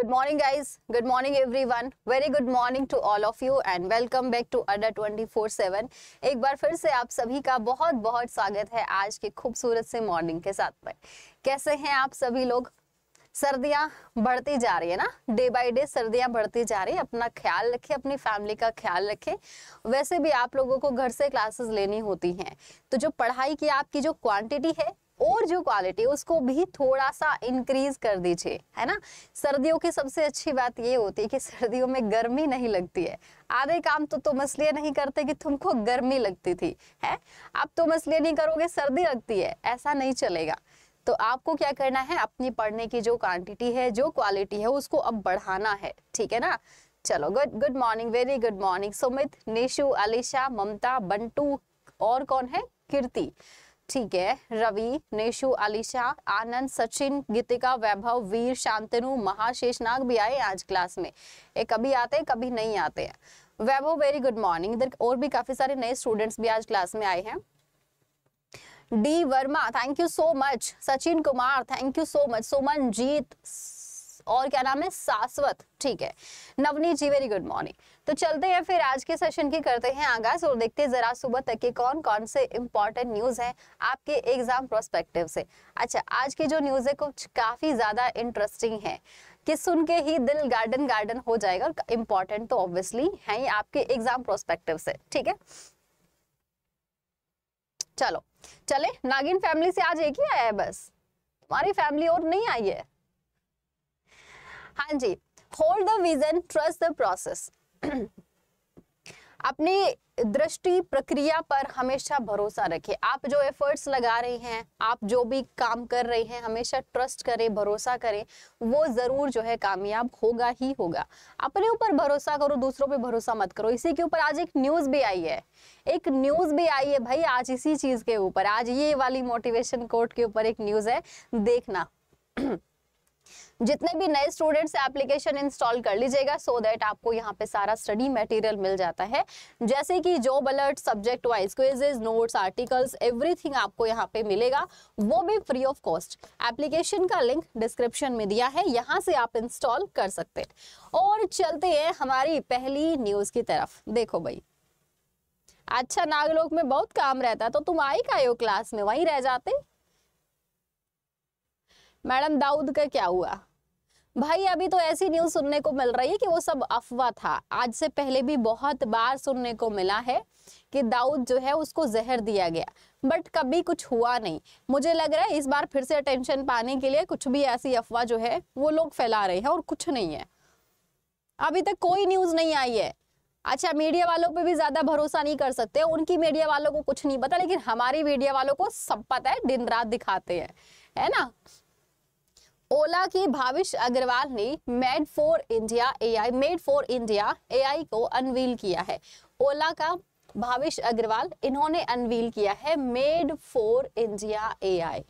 good morning guys good morning everyone very good morning to all of you and welcome back to अड्डा 24/7 एक बार फिर से आप सभी का बहुत बहुत स्वागत है आज के खूबसूरत से मॉर्निंग के साथ में कैसे हैं आप सभी लोग सर्दियां बढ़ती जा रही है ना डे बाय डे सर्दियां बढ़ती जा रही है अपना ख्याल रखें अपनी फैमिली का ख्याल रखें वैसे भी आप लोगों को घर से क्लासेस लेनी होती हैं तो जो पढ़ाई की आपकी जो क्वांटिटी है और जो क्वालिटी उसको भी थोड़ा सा इंक्रीज कर दीजिए है ना सर्दियों की सबसे अच्छी बात ये होती है कि सर्दियों में गर्मी नहीं लगती है आधे काम तो तुम इसलिए नहीं करते कि तुमको गर्मी लगती थी है अब तुम इसलिए नहीं करोगे सर्दी लगती है ऐसा नहीं चलेगा तो आपको क्या करना है अपनी पढ़ने की जो क्वांटिटी है जो क्वालिटी है उसको अब बढ़ाना है ठीक है ना चलो good good morning very good morning Sumit Nishu Alisha Mamta Bantu और कौन है कीर्ति ठीक है रवि नेशु अलीशा आनंद सचिन गीतिका वैभव वीर शांतनु महाशेषनाग भी आए आज क्लास में ये कभी आते हैं कभी नहीं आते हैं वैभव वेरी गुड मॉर्निंग इधर और भी काफी सारे नए स्टूडेंट्स भी आज क्लास में आए हैं D Verma thank you so much Sachin Kumar thank you so much Suman Jeet और क्या नाम है सासवत ठीक है Navneet ji very good morning तो चलते हैं फिर आज के सेशन की करते हैं आगाज और देखते हैं जरा सुबह तक के कौन कौन से इंपॉर्टेंट न्यूज हैं आपके एग्जाम प्रोस्पेक्टिव से अच्छा आज की जो न्यूज है कुछ काफी ज्यादा इंटरेस्टिंग है कि सुन के ही दिल गार्डन गार्डन हो जाएगा इंपॉर्टेंट तो ऑब्वियसली है ही आपके एग्जाम प्रोस्पेक्टिव से ठीक है चलो चले नागिन फैमिली से आज एक ही आया है बस तुम्हारी फैमिली और नहीं आई है हाँ जी hold the vision trust the process अपनी दृष्टि प्रक्रिया पर हमेशा भरोसा रखें आप जो एफर्ट्स लगा रहे हैं आप जो भी काम कर रहे हैं हमेशा ट्रस्ट करें भरोसा करें वो ज़रूर जो है कामयाब होगा ही होगा अपने ऊपर भरोसा करो दूसरों पे भरोसा मत करो इसी के ऊपर आज एक न्यूज़ भी आई है एक न्यूज़ भी आई है भाई आज इसी चीज़ के ऊपर आज ये वाली मोटिवेशन कोर्ट के ऊपर एक न्यूज़ है देखना जितने भी नए स्टूडेंट्स एप्लीकेशन इंस्टॉल कर लीजिएगा सो दैट आपको यहाँ पे सारा स्टडी मटेरियल मिल जाता है जैसे कि job alert subject wise quizzes notes articles everything आपको यहाँ पे मिलेगा वो भी फ्री ऑफ कॉस्ट एप्लीकेशन का लिंक डिस्क्रिप्शन में दिया है यहाँ से आप इंस्टॉल कर सकते हैं और चलते हैं हमारी पहली न्यूज की तरफ देखो भाई अच्छा नागलोक में बहुत काम रहता है तो तुम आई का क्लास में वहीं रह जाते मैडम दाऊद का क्या हुआ भाई अभी तो ऐसी न्यूज सुनने को मिल रही है कि वो सब अफवाह था आज से पहले भी बहुत बार सुनने को मिला है कि दाऊद जो है उसको जहर दिया गया बट कभी कुछ हुआ नहीं मुझे लग रहा है इस बार फिर से अटेंशन पाने के लिए कुछ भी ऐसी अफवाह जो है वो लोग फैला रहे हैं और कुछ नहीं है अभी तक कोई न्यूज नहीं आई है अच्छा मीडिया वालों पे भी ज्यादा भरोसा नहीं कर सकते उनकी मीडिया वालों को कुछ नहीं पता लेकिन हमारी मीडिया वालों को सब पता है दिन रात दिखाते हैं है ना ओला की भाविश अग्रवाल ने made for India AI made for India AI को अनवील किया है ओला का भाविश अग्रवाल इन्होंने अनवील किया है मेड फॉर इंडिया एआई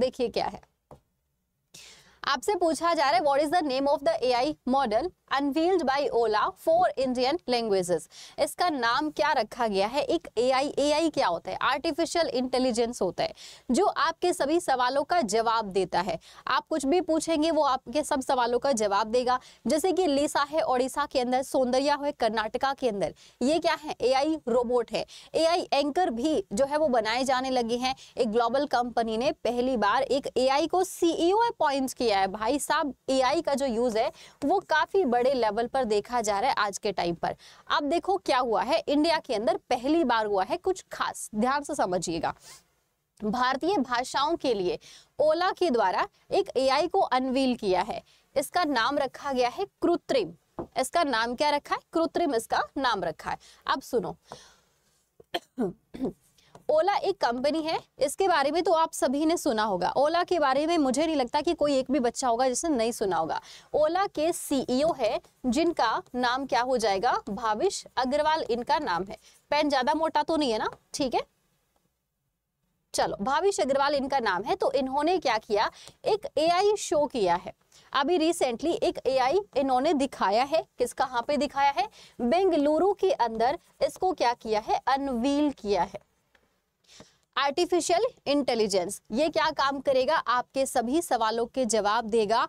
देखिए क्या है आपसे पूछा जा रहा है what is the name of the AI model unveiled by Ola for Indian languages इसका नाम क्या रखा गया है एक एआई एआई क्या होता है आर्टिफिशियल इंटेलिजेंस होता है जो आपके सभी सवालों का जवाब देता है आप कुछ भी पूछेंगे वो आपके सब सवालों का जवाब देगा जैसे कि लीसा है ओडिशा के अंदर सौंदर्या है कर्नाटका के अंदर ये क्या है आई रोबोट है आई एंकर भी जो है वो बनाए जाने लगे हैं एक ग्लोबल कंपनी ने पहली बार एक आई को सीईओ अपॉइंट e किया गया है भाई साहब एआई का जो यूज है वो काफी बड़े लेवल पर देखा जा रहा है आज के टाइम पर अब देखो क्या हुआ है इंडिया के अंदर पहली बार हुआ है कुछ खास ध्यान से समझिएगा भारतीय भाषाओं के लिए ओला के द्वारा एक एआई को अनवील किया है इसका नाम रखा गया है कृत्रिम इसका नाम क्या रखा है कृत्रिम इसका नाम रखा है अब सुनो ओला एक कंपनी है इसके बारे में तो आप सभी ने सुना होगा ओला के बारे में मुझे नहीं लगता कि कोई एक भी बच्चा होगा जिसने नहीं सुना होगा ओला के सीईओ e है जिनका नाम क्या हो जाएगा भाविश अग्रवाल इनका नाम है पेन ज्यादा मोटा तो नहीं है ना ठीक है चलो भाविश अग्रवाल इनका नाम है तो इन्होंने क्या किया एक ए शो किया है अभी रिसेंटली एक एआई इन्होंने दिखाया है किस कहा पे दिखाया है बेंगलुरु के अंदर इसको क्या किया है अनवील किया है आर्टिफिशियल इंटेलिजेंस ये क्या काम करेगा आपके सभी सवालों के जवाब देगा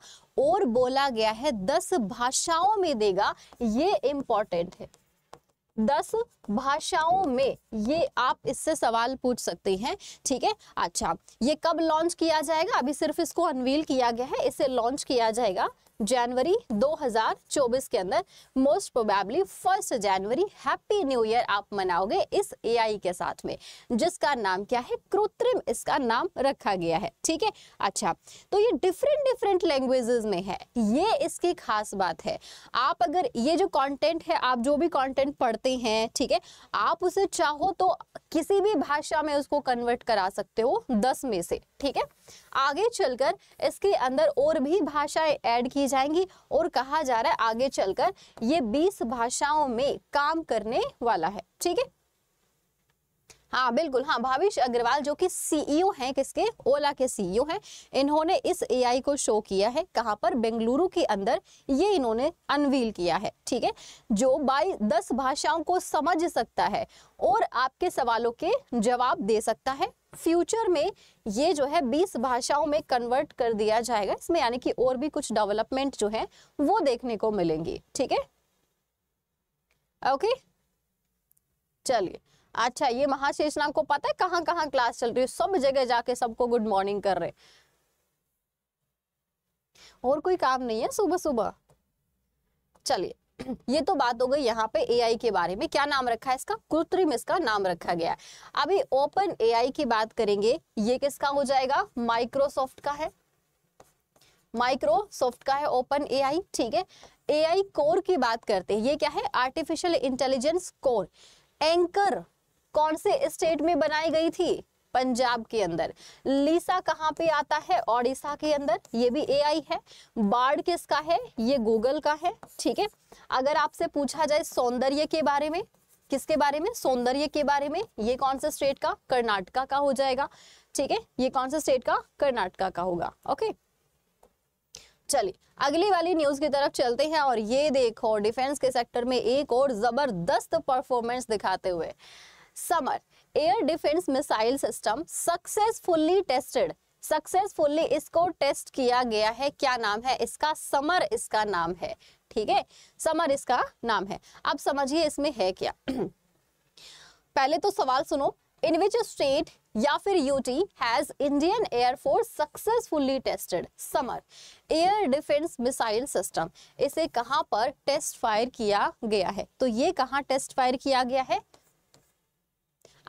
और बोला गया है दस भाषाओं में देगा ये इंपॉर्टेंट है दस भाषाओं में ये आप इससे सवाल पूछ सकते हैं ठीक है अच्छा ये कब लॉन्च किया जाएगा अभी सिर्फ इसको अनवील किया गया है इसे लॉन्च किया जाएगा जनवरी 2024 के अंदर मोस्ट प्रोबेबली फर्स्ट जनवरी हैप्पी न्यू ईयर आप मनाओगे इस एआई के साथ में जिसका नाम क्या है कृत्रिम इसका नाम रखा गया है ठीक है अच्छा तो ये डिफरेंट डिफरेंट लैंग्वेजेस में है ये इसकी खास बात है आप अगर ये जो कंटेंट है आप जो भी कंटेंट पढ़ते हैं ठीक है आप उसे चाहो तो किसी भी भाषा में उसको कन्वर्ट करा सकते हो दस में से ठीक है आगे चलकर इसके अंदर और भी भाषाएं ऐड की की जाएंगी और कहा जा रहा है आगे चलकर ये 20 भाषाओं में काम करने वाला है ठीक है हाँ बिल्कुल हाँ भाविश अग्रवाल जो कि सीईओ e हैं किसके ओला के सीईओ e हैं इन्होंने इस एआई को शो किया है कहाँ पर बेंगलुरु के अंदर ये इन्होंने अनवील किया है ठीक है जो बाई दस भाषाओं को समझ सकता है और आपके सवालों के जवाब दे सकता है फ्यूचर में ये जो है 20 भाषाओं में कन्वर्ट कर दिया जाएगा इसमें यानी कि और भी कुछ डेवलपमेंट जो है वो देखने को मिलेंगी ठीक है ओके चलिए अच्छा ये महाशेष नाम को पता है कहां कहां क्लास चल रही है सब जगह जाके सबको गुड मॉर्निंग कर रहे और कोई काम नहीं है सुबह सुबह चलिए ये तो बात हो गई यहाँ पे एआई के बारे में क्या नाम रखा है इसका कृत्रिम इसका नाम रखा गया है अभी ओपन एआई की बात करेंगे ये किसका हो जाएगा माइक्रोसॉफ्ट का है माइक्रोसॉफ्ट का है ओपन एआई ठीक है एआई कोर की बात करते हैं ये क्या है आर्टिफिशियल इंटेलिजेंस कोर एंकर कौन से स्टेट में बनाई गई थी पंजाब के अंदर लीसा कहाँ पे आता है ओडिशा के अंदर ये भी एआई है बाढ़ किसका है ये गूगल का है ठीक है अगर आपसे पूछा जाए सौंदर्य के बारे में किसके बारे में सौंदर्य के बारे में ये कौन से स्टेट का कर्नाटका का हो जाएगा ठीक है ये कौन से स्टेट का कर्नाटका का होगा ओके चलिए अगली वाली न्यूज की तरफ चलते हैं और ये देखो डिफेंस के सेक्टर में एक और जबरदस्त परफॉर्मेंस दिखाते हुए Samar air defence missile system successfully tested successfully इसको टेस्ट किया गया है क्या नाम है इसका समर इसका नाम है ठीक है समर इसका नाम है अब समझिए इसमें है क्या पहले तो सवाल सुनो इन विच स्टेट या फिर UT has Indian air force successfully tested Samar air defence missile system इसे कहां पर टेस्ट फायर किया गया है तो ये कहां टेस्ट फायर किया गया है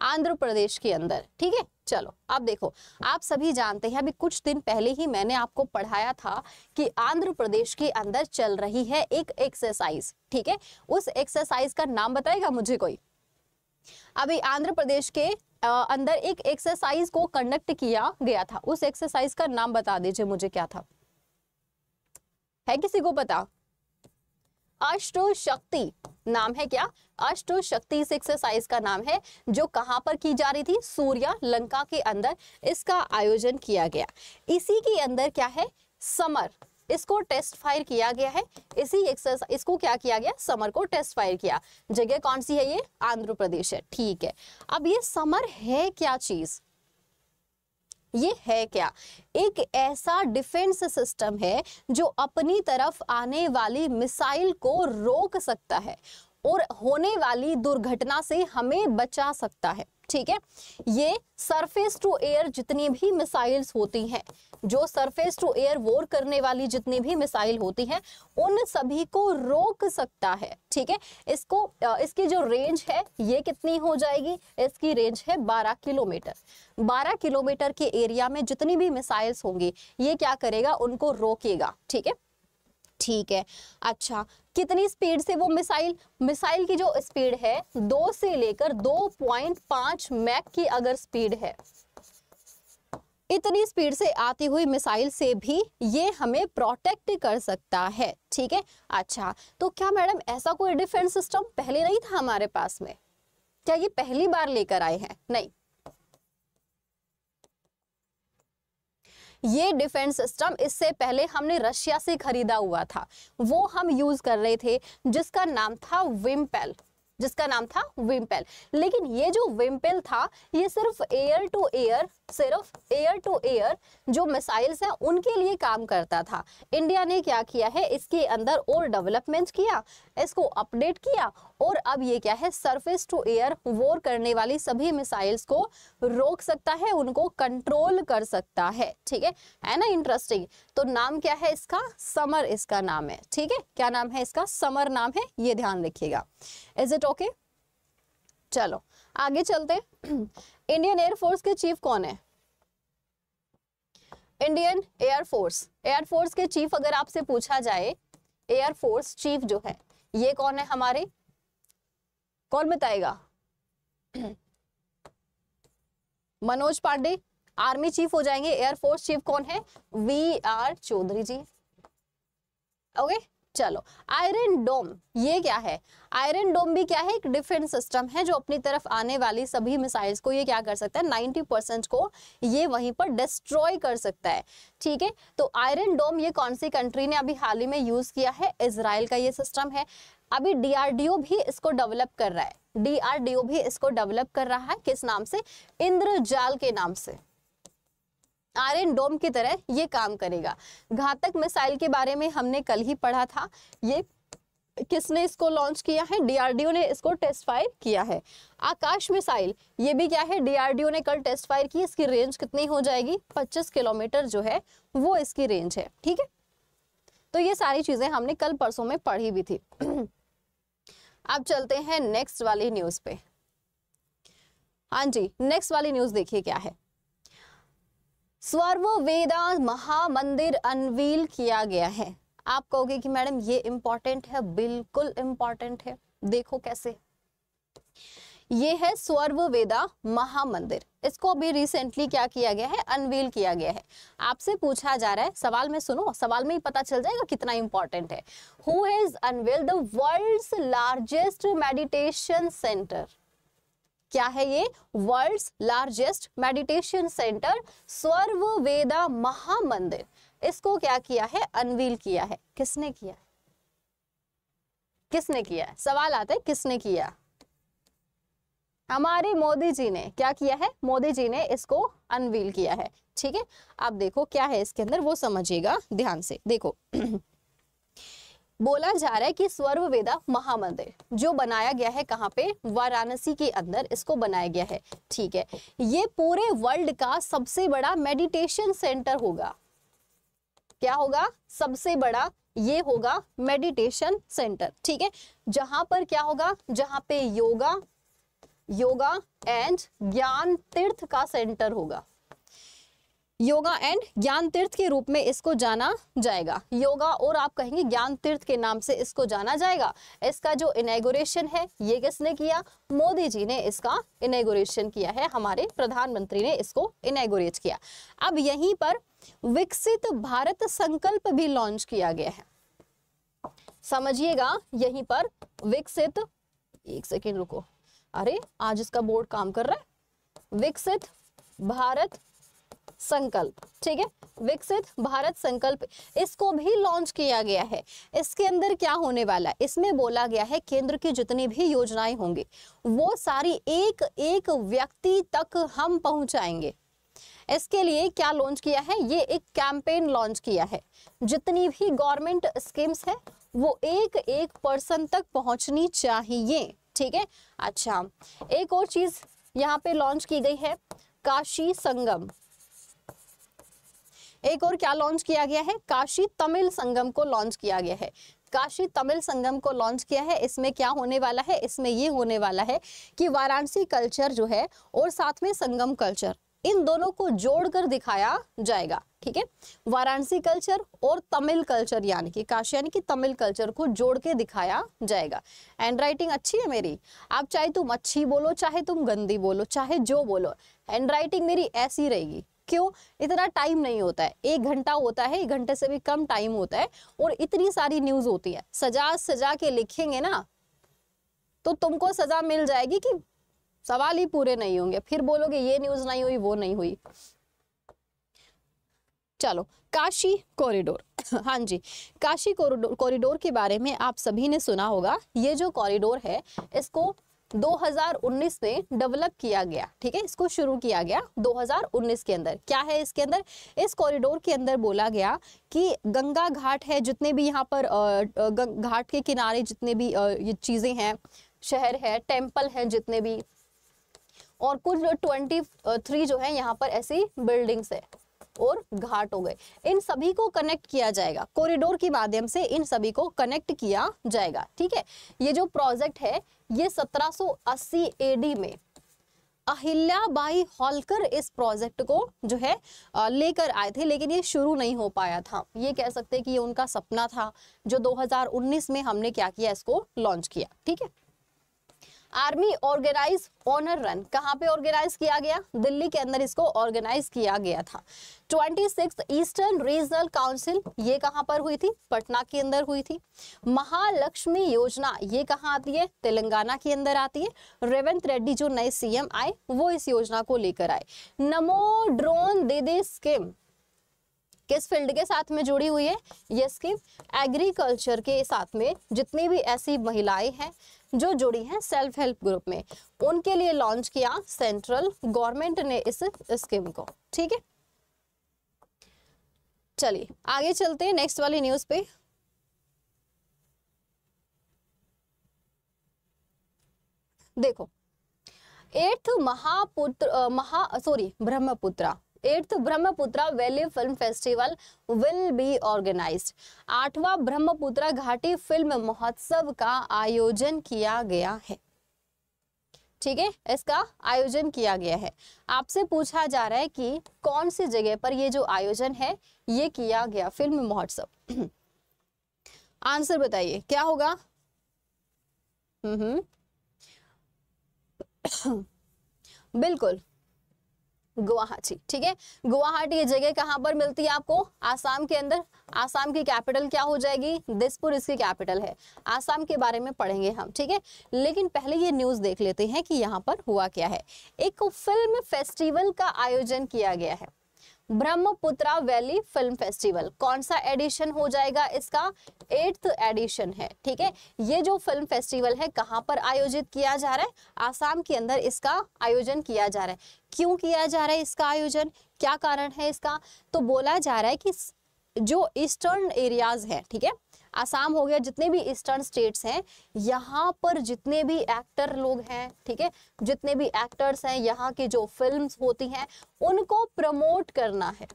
आंध्र प्रदेश के अंदर ठीक है चलो अब देखो आप सभी जानते हैं अभी कुछ दिन पहले ही मैंने आपको पढ़ाया था कि आंध्र प्रदेश के अंदर चल रही है एक एक्सरसाइज ठीक है उस एक्सरसाइज का नाम बताएगा मुझे कोई अभी आंध्र प्रदेश के अंदर एक एक्सरसाइज को कंडक्ट किया गया था उस एक्सरसाइज का नाम बता दीजिए मुझे क्या था है किसी को पता अष्ट शक्ति नाम है क्या अष्ट शक्ति एक्सरसाइज का नाम है जो कहां पर की जा रही थी सूर्य लंका के अंदर इसका आयोजन किया गया इसी के अंदर क्या है समर इसको टेस्ट फायर किया गया है इसी एक्सरसाइज इसको क्या किया गया समर को टेस्ट फायर किया जगह कौन सी है ये आंध्र प्रदेश है ठीक है अब ये समर है क्या चीज़ ये है क्या एक ऐसा डिफेंस सिस्टम है जो अपनी तरफ आने वाली मिसाइल को रोक सकता है और होने वाली दुर्घटना से हमें बचा सकता है ठीक है ये सरफेस टू एयर जितनी भी मिसाइल्स होती हैं जो सरफेस टू एयर वॉर करने वाली जितनी भी मिसाइल होती हैं उन सभी को रोक सकता है ठीक है इसको इसकी जो रेंज है ये कितनी हो जाएगी इसकी रेंज है 12 किलोमीटर 12 किलोमीटर के एरिया में जितनी भी मिसाइल्स होंगी ये क्या करेगा उनको रोकेगा ठीक है ठीक है अच्छा कितनी स्पीड से वो मिसाइल मिसाइल की जो स्पीड है दो से लेकर दो पॉइंट पांच मैक की अगर स्पीड है इतनी स्पीड से आती हुई मिसाइल से भी ये हमें प्रोटेक्ट कर सकता है ठीक है अच्छा तो क्या मैडम ऐसा कोई डिफेंस सिस्टम पहले नहीं था हमारे पास में क्या ये पहली बार लेकर आए हैं नहीं ये डिफेंस सिस्टम इससे पहले हमने रशिया से खरीदा हुआ था वो हम यूज़ कर रहे थे जिसका नाम था विम्पेल जिसका नाम था विम्पेल लेकिन ये जो विम्पेल था ये सिर्फ एयर टू एयर सिर्फ एयर टू एयर जो मिसाइल्स हैं उनके लिए काम करता था इंडिया ने क्या किया है इसके अंदर और डेवलपमेंट किया इसको अपडेट किया और अब ये क्या है सरफेस टू एयर वॉर करने वाली सभी मिसाइल्स को रोक सकता है उनको कंट्रोल कर सकता है ठीक है है ना इंटरेस्टिंग तो नाम क्या है इसका समर इसका नाम है ठीक है क्या नाम है इसका समर नाम है ये ध्यान रखिएगा इज इट ओके चलो आगे चलते इंडियन एयरफोर्स के चीफ कौन है इंडियन एयरफोर्स एयरफोर्स के चीफ अगर आपसे पूछा जाए एयरफोर्स चीफ जो है ये कौन है हमारे कौन बताएगा मनोज पांडे आर्मी चीफ हो जाएंगे एयरफोर्स चीफ कौन है V R Chaudhari ji okay चलो आयरन डोम ये क्या है आयरन डोम भी क्या है एक डिफेंस सिस्टम है जो अपनी तरफ आने वाली सभी मिसाइल्स को ये क्या कर सकता है 90 परसेंट को ये वहीं पर डिस्ट्रॉय कर सकता है ठीक है तो आयरन डोम ये कौन सी कंट्री ने अभी हाल ही में यूज किया है इसराइल का ये सिस्टम है अभी डीआरडीओ भी इसको डेवलप कर रहा है डीआरडीओ भी इसको डेवलप कर रहा है किस नाम से इंद्रजाल के नाम से आयरन डोम की तरह ये काम करेगा घातक मिसाइल के बारे में हमने कल ही पढ़ा था ये किसने इसको लॉन्च किया है डीआरडीओ ने इसको टेस्ट फायर किया है आकाश मिसाइल ये भी क्या है डीआरडीओ ने कल टेस्ट फायर की इसकी रेंज कितनी हो जाएगी 25 किलोमीटर जो है वो इसकी रेंज है ठीक है तो ये सारी चीजें हमने कल परसों में पढ़ी भी थी अब चलते हैं नेक्स्ट वाली न्यूज पे हाँ जी नेक्स्ट वाली न्यूज देखिए क्या है स्वर्व वेदा महामंदिर अनवील किया गया है आप कहोगे कि मैडम ये इंपॉर्टेंट है बिल्कुल इंपॉर्टेंट है देखो कैसे ये है स्वर्व वेदा महामंदिर इसको अभी रिसेंटली क्या किया गया है अनवील किया गया है आपसे पूछा जा रहा है सवाल में सुनो सवाल में ही पता चल जाएगा कितना इंपॉर्टेंट है who is unveil the world largest meditation centre क्या है ये world largest meditation centre Swarv Veda Mahamandir इसको क्या किया है अनवील किया है किसने किया है किसने किया है सवाल आता है किसने किया हमारे मोदी जी ने क्या किया है मोदी जी ने इसको अनवील किया है ठीक है आप देखो क्या है इसके अंदर वो समझिएगा ध्यान से देखो बोला जा रहा है कि स्वर्व वेदा महामंदिर जो बनाया गया है कहाँ पे वाराणसी के अंदर इसको बनाया गया है ठीक है ये पूरे वर्ल्ड का सबसे बड़ा मेडिटेशन सेंटर होगा क्या होगा सबसे बड़ा ये होगा मेडिटेशन सेंटर ठीक है जहां पर क्या होगा जहां पे योगा योगा एंड ज्ञान तीर्थ का सेंटर होगा योगा एंड ज्ञान तीर्थ के रूप में इसको जाना जाएगा योगा और आप कहेंगे ज्ञान तीर्थ के नाम से इसको जाना जाएगा इसका जो इनेगोरेशन है ये किसने किया मोदी जी ने इसका इनेगोरेशन किया है हमारे प्रधानमंत्री ने इसको इनेगोरेट किया अब यहीं पर विकसित भारत संकल्प भी लॉन्च किया गया है समझिएगा यहीं पर विकसित एक सेकेंड रुको अरे आज इसका बोर्ड काम कर रहा है विकसित भारत संकल्प ठीक है विकसित भारत संकल्प इसको भी लॉन्च किया गया है इसके अंदर क्या होने वाला है इसमें बोला गया है केंद्र की जितनी भी योजनाएं होंगी वो सारी एक एक व्यक्ति तक हम पहुंचाएंगे इसके लिए क्या लॉन्च किया है ये एक कैंपेन लॉन्च किया है जितनी भी गवर्नमेंट स्कीम्स है वो एक एक पर्सन तक पहुंचनी चाहिए ठीक है अच्छा एक और चीज यहाँ पे लॉन्च की गई है काशी संगम एक और क्या लॉन्च किया गया है काशी तमिल संगम को लॉन्च किया गया है काशी तमिल संगम को लॉन्च किया है इसमें क्या होने वाला है इसमें ये होने वाला है कि वाराणसी कल्चर जो है और साथ में संगम कल्चर इन दोनों को जोड़कर दिखाया जाएगा ठीक है वाराणसी कल्चर और तमिल कल्चर यानी कि काशी यानी कि तमिल कल्चर को जोड़ के दिखाया जाएगा हैंड राइटिंग अच्छी है मेरी आप चाहे तुम अच्छी बोलो चाहे तुम गंदी बोलो चाहे जो बोलो हैंड राइटिंग मेरी ऐसी रहेगी क्यों इतना टाइम नहीं होता है एक घंटा होता है एक घंटे से भी कम टाइम होता है और इतनी सारी न्यूज होती है सजा सजा के लिखेंगे ना तो तुमको सजा मिल जाएगी कि सवाल ही पूरे नहीं होंगे फिर बोलोगे ये न्यूज नहीं हुई वो नहीं हुई चलो काशी कॉरिडोर हाँ जी काशी कॉरिडोर के बारे में आप सभी ने सुना होगा ये जो कॉरिडोर है इसको 2019 में डेवलप किया गया ठीक है इसको शुरू किया गया 2019 के अंदर क्या है इसके अंदर इस कॉरिडोर के अंदर बोला गया कि गंगा घाट है जितने भी यहाँ पर घाट के किनारे जितने भी ये चीज़ें हैं शहर है टेम्पल हैं जितने भी और कुछ ट्वेंटी थ्री जो है यहाँ पर ऐसी बिल्डिंग्स है और घाट हो गए इन सभी को कनेक्ट किया जाएगा कॉरिडोर के माध्यम से इन सभी को कनेक्ट किया जाएगा ठीक है ये जो प्रोजेक्ट है ये 1780 एडी में अहिल्याबाई होलकर इस प्रोजेक्ट को जो है लेकर आए थे लेकिन ये शुरू नहीं हो पाया था ये कह सकते हैं कि ये उनका सपना था जो 2019 में हमने क्या किया इसको लॉन्च किया ठीक है आर्मी ऑर्गेनाइज ऑनर रन कहाँ पे ऑर्गेनाइज किया गया दिल्ली के अंदर इसको ऑर्गेनाइज किया गया था 26 ईस्टर्न रीजनल काउंसिल ये कहाँ पर हुई थी पटना के अंदर हुई थी महालक्ष्मी योजना ये कहाँ आती है तेलंगाना के अंदर आती है रेवंत रेड्डी जो नए सीएम आए वो इस योजना को लेकर आए नमो ड्रोन दीदी स्कीम किस फील्ड के साथ में जुड़ी हुई है ये स्कीम एग्रीकल्चर के साथ में जितनी भी ऐसी महिलाएं हैं जो जुड़ी हैं सेल्फ हेल्प ग्रुप में उनके लिए लॉन्च किया सेंट्रल गवर्नमेंट ने इस स्कीम को ठीक है चलिए आगे चलते हैं नेक्स्ट वाली न्यूज पे देखो एट्थ महापुत्र महा sorry Brahmaputra eighth Brahmaputra valley film festival will be organise आठवां ब्रह्मपुत्र घाटी फिल्म महोत्सव का आयोजन किया गया है ठीक है इसका आयोजन किया गया है आपसे पूछा जा रहा है कि कौन सी जगह पर ये जो आयोजन है ये किया गया फिल्म महोत्सव आंसर बताइए क्या होगा हम्म, हम्म। बिल्कुल गुवाहाटी ठीक है गुवाहाटी ये जगह कहाँ पर मिलती है आपको आसाम के अंदर आसाम की कैपिटल क्या हो जाएगी दिसपुर इसकी कैपिटल है आसाम के बारे में पढ़ेंगे हम ठीक है लेकिन पहले ये न्यूज देख लेते हैं कि यहाँ पर हुआ क्या है एक फिल्म फेस्टिवल का आयोजन किया गया है ब्रह्मपुत्रा वैली फिल्म फेस्टिवल कौन सा एडिशन हो जाएगा इसका एट्थ एडिशन है ठीक है ये जो फिल्म फेस्टिवल है कहाँ पर आयोजित किया जा रहा है आसाम के अंदर इसका आयोजन किया जा रहा है क्यों किया जा रहा है इसका आयोजन क्या कारण है इसका तो बोला जा रहा है कि जो ईस्टर्न एरियाज है ठीक है आसाम हो गया जितने भी ईस्टर्न स्टेट्स हैं यहाँ पर जितने भी एक्टर लोग हैं ठीक है जितने भी एक्टर्स हैं यहाँ की जो फिल्म्स होती हैं उनको प्रमोट करना है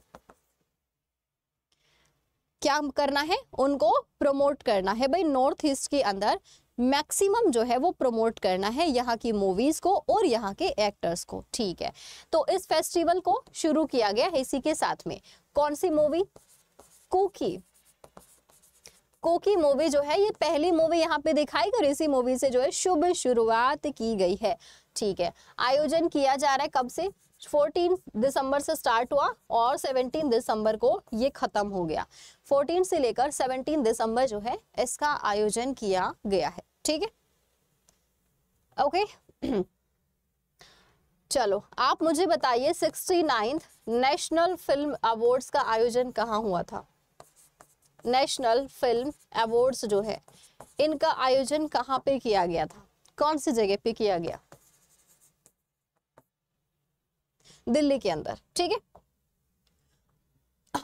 क्या करना है उनको प्रमोट करना है भाई नॉर्थ ईस्ट के अंदर मैक्सिमम जो है वो प्रमोट करना है यहाँ की मूवीज को और यहाँ के एक्टर्स को ठीक है तो इस फेस्टिवल को शुरू किया गया है इसी के साथ में कौन सी मूवी कुकी कोकी मूवी जो है ये पहली मूवी यहाँ पे दिखाई गई इसी मूवी से जो है शुभ शुरुआत की गई है ठीक है आयोजन किया जा रहा है कब से 14 दिसंबर से स्टार्ट हुआ और 17 दिसंबर को ये खत्म हो गया 14 से लेकर 17 दिसंबर जो है इसका आयोजन किया गया है ठीक है ओके चलो आप मुझे बताइए सिक्सटी नेशनल फिल्म अवार्ड्स का आयोजन कहाँ हुआ था नेशनल फिल्म अवार्ड्स जो है इनका आयोजन कहाँ पे किया गया था कौन सी जगह पे किया गया दिल्ली के अंदर ठीक है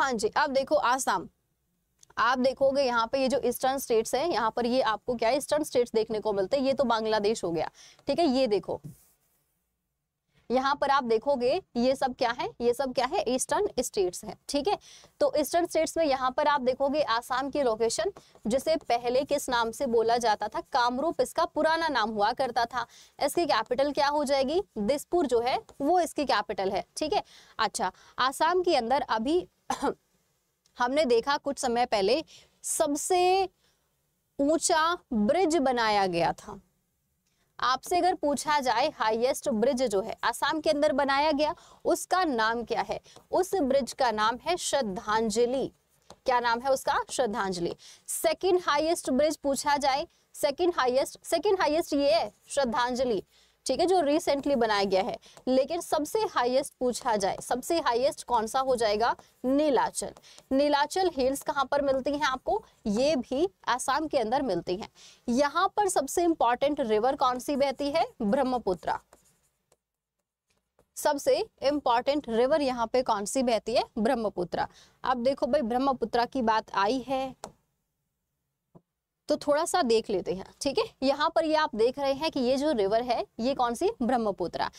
हाँ जी अब देखो आसाम आप देखोगे यहाँ पे ये जो ईस्टर्न स्टेट्स हैं यहाँ पर ये आपको क्या ईस्टर्न स्टेट्स देखने को मिलते हैं ये तो बांग्लादेश हो गया ठीक है ये देखो यहाँ पर आप देखोगे ये सब क्या है ये सब क्या है ईस्टर्न स्टेट्स है ठीक है तो ईस्टर्न स्टेट्स में यहाँ पर आप देखोगे आसाम की लोकेशन जिसे पहले किस नाम से बोला जाता था कामरूप इसका पुराना नाम हुआ करता था इसकी कैपिटल क्या हो जाएगी दिसपुर जो है वो इसकी कैपिटल है ठीक है अच्छा आसाम के अंदर अभी हमने देखा कुछ समय पहले सबसे ऊंचा ब्रिज बनाया गया था आपसे अगर पूछा जाए हाईएस्ट ब्रिज जो है आसाम के अंदर बनाया गया उसका नाम क्या है उस ब्रिज का नाम है श्रद्धांजलि क्या नाम है उसका श्रद्धांजलि सेकेंड हाइएस्ट ब्रिज पूछा जाए सेकंड हाइएस्ट सेकेंड हाइएस्ट ये है श्रद्धांजलि ठीक है जो रिसेंटली बनाया गया है लेकिन सबसे हाईएस्ट पूछा जाए सबसे हाईएस्ट कौन सा हो जाएगा नीलाचल नीलाचल हिल्स कहाँ पर मिलती हैं आपको ये भी आसाम के अंदर मिलती हैं यहाँ पर सबसे इंपॉर्टेंट रिवर कौन सी बहती है ब्रह्मपुत्रा सबसे इंपॉर्टेंट रिवर यहाँ पे कौन सी बहती है ब्रह्मपुत्रा अब देखो भाई ब्रह्मपुत्रा की बात आई है तो थोड़ा सा देख लेते हैं ठीक है यहाँ पर ये आप देख रहे हैं कि ये जो रिवर है ये कौन सी ब्रह्मपुत्रा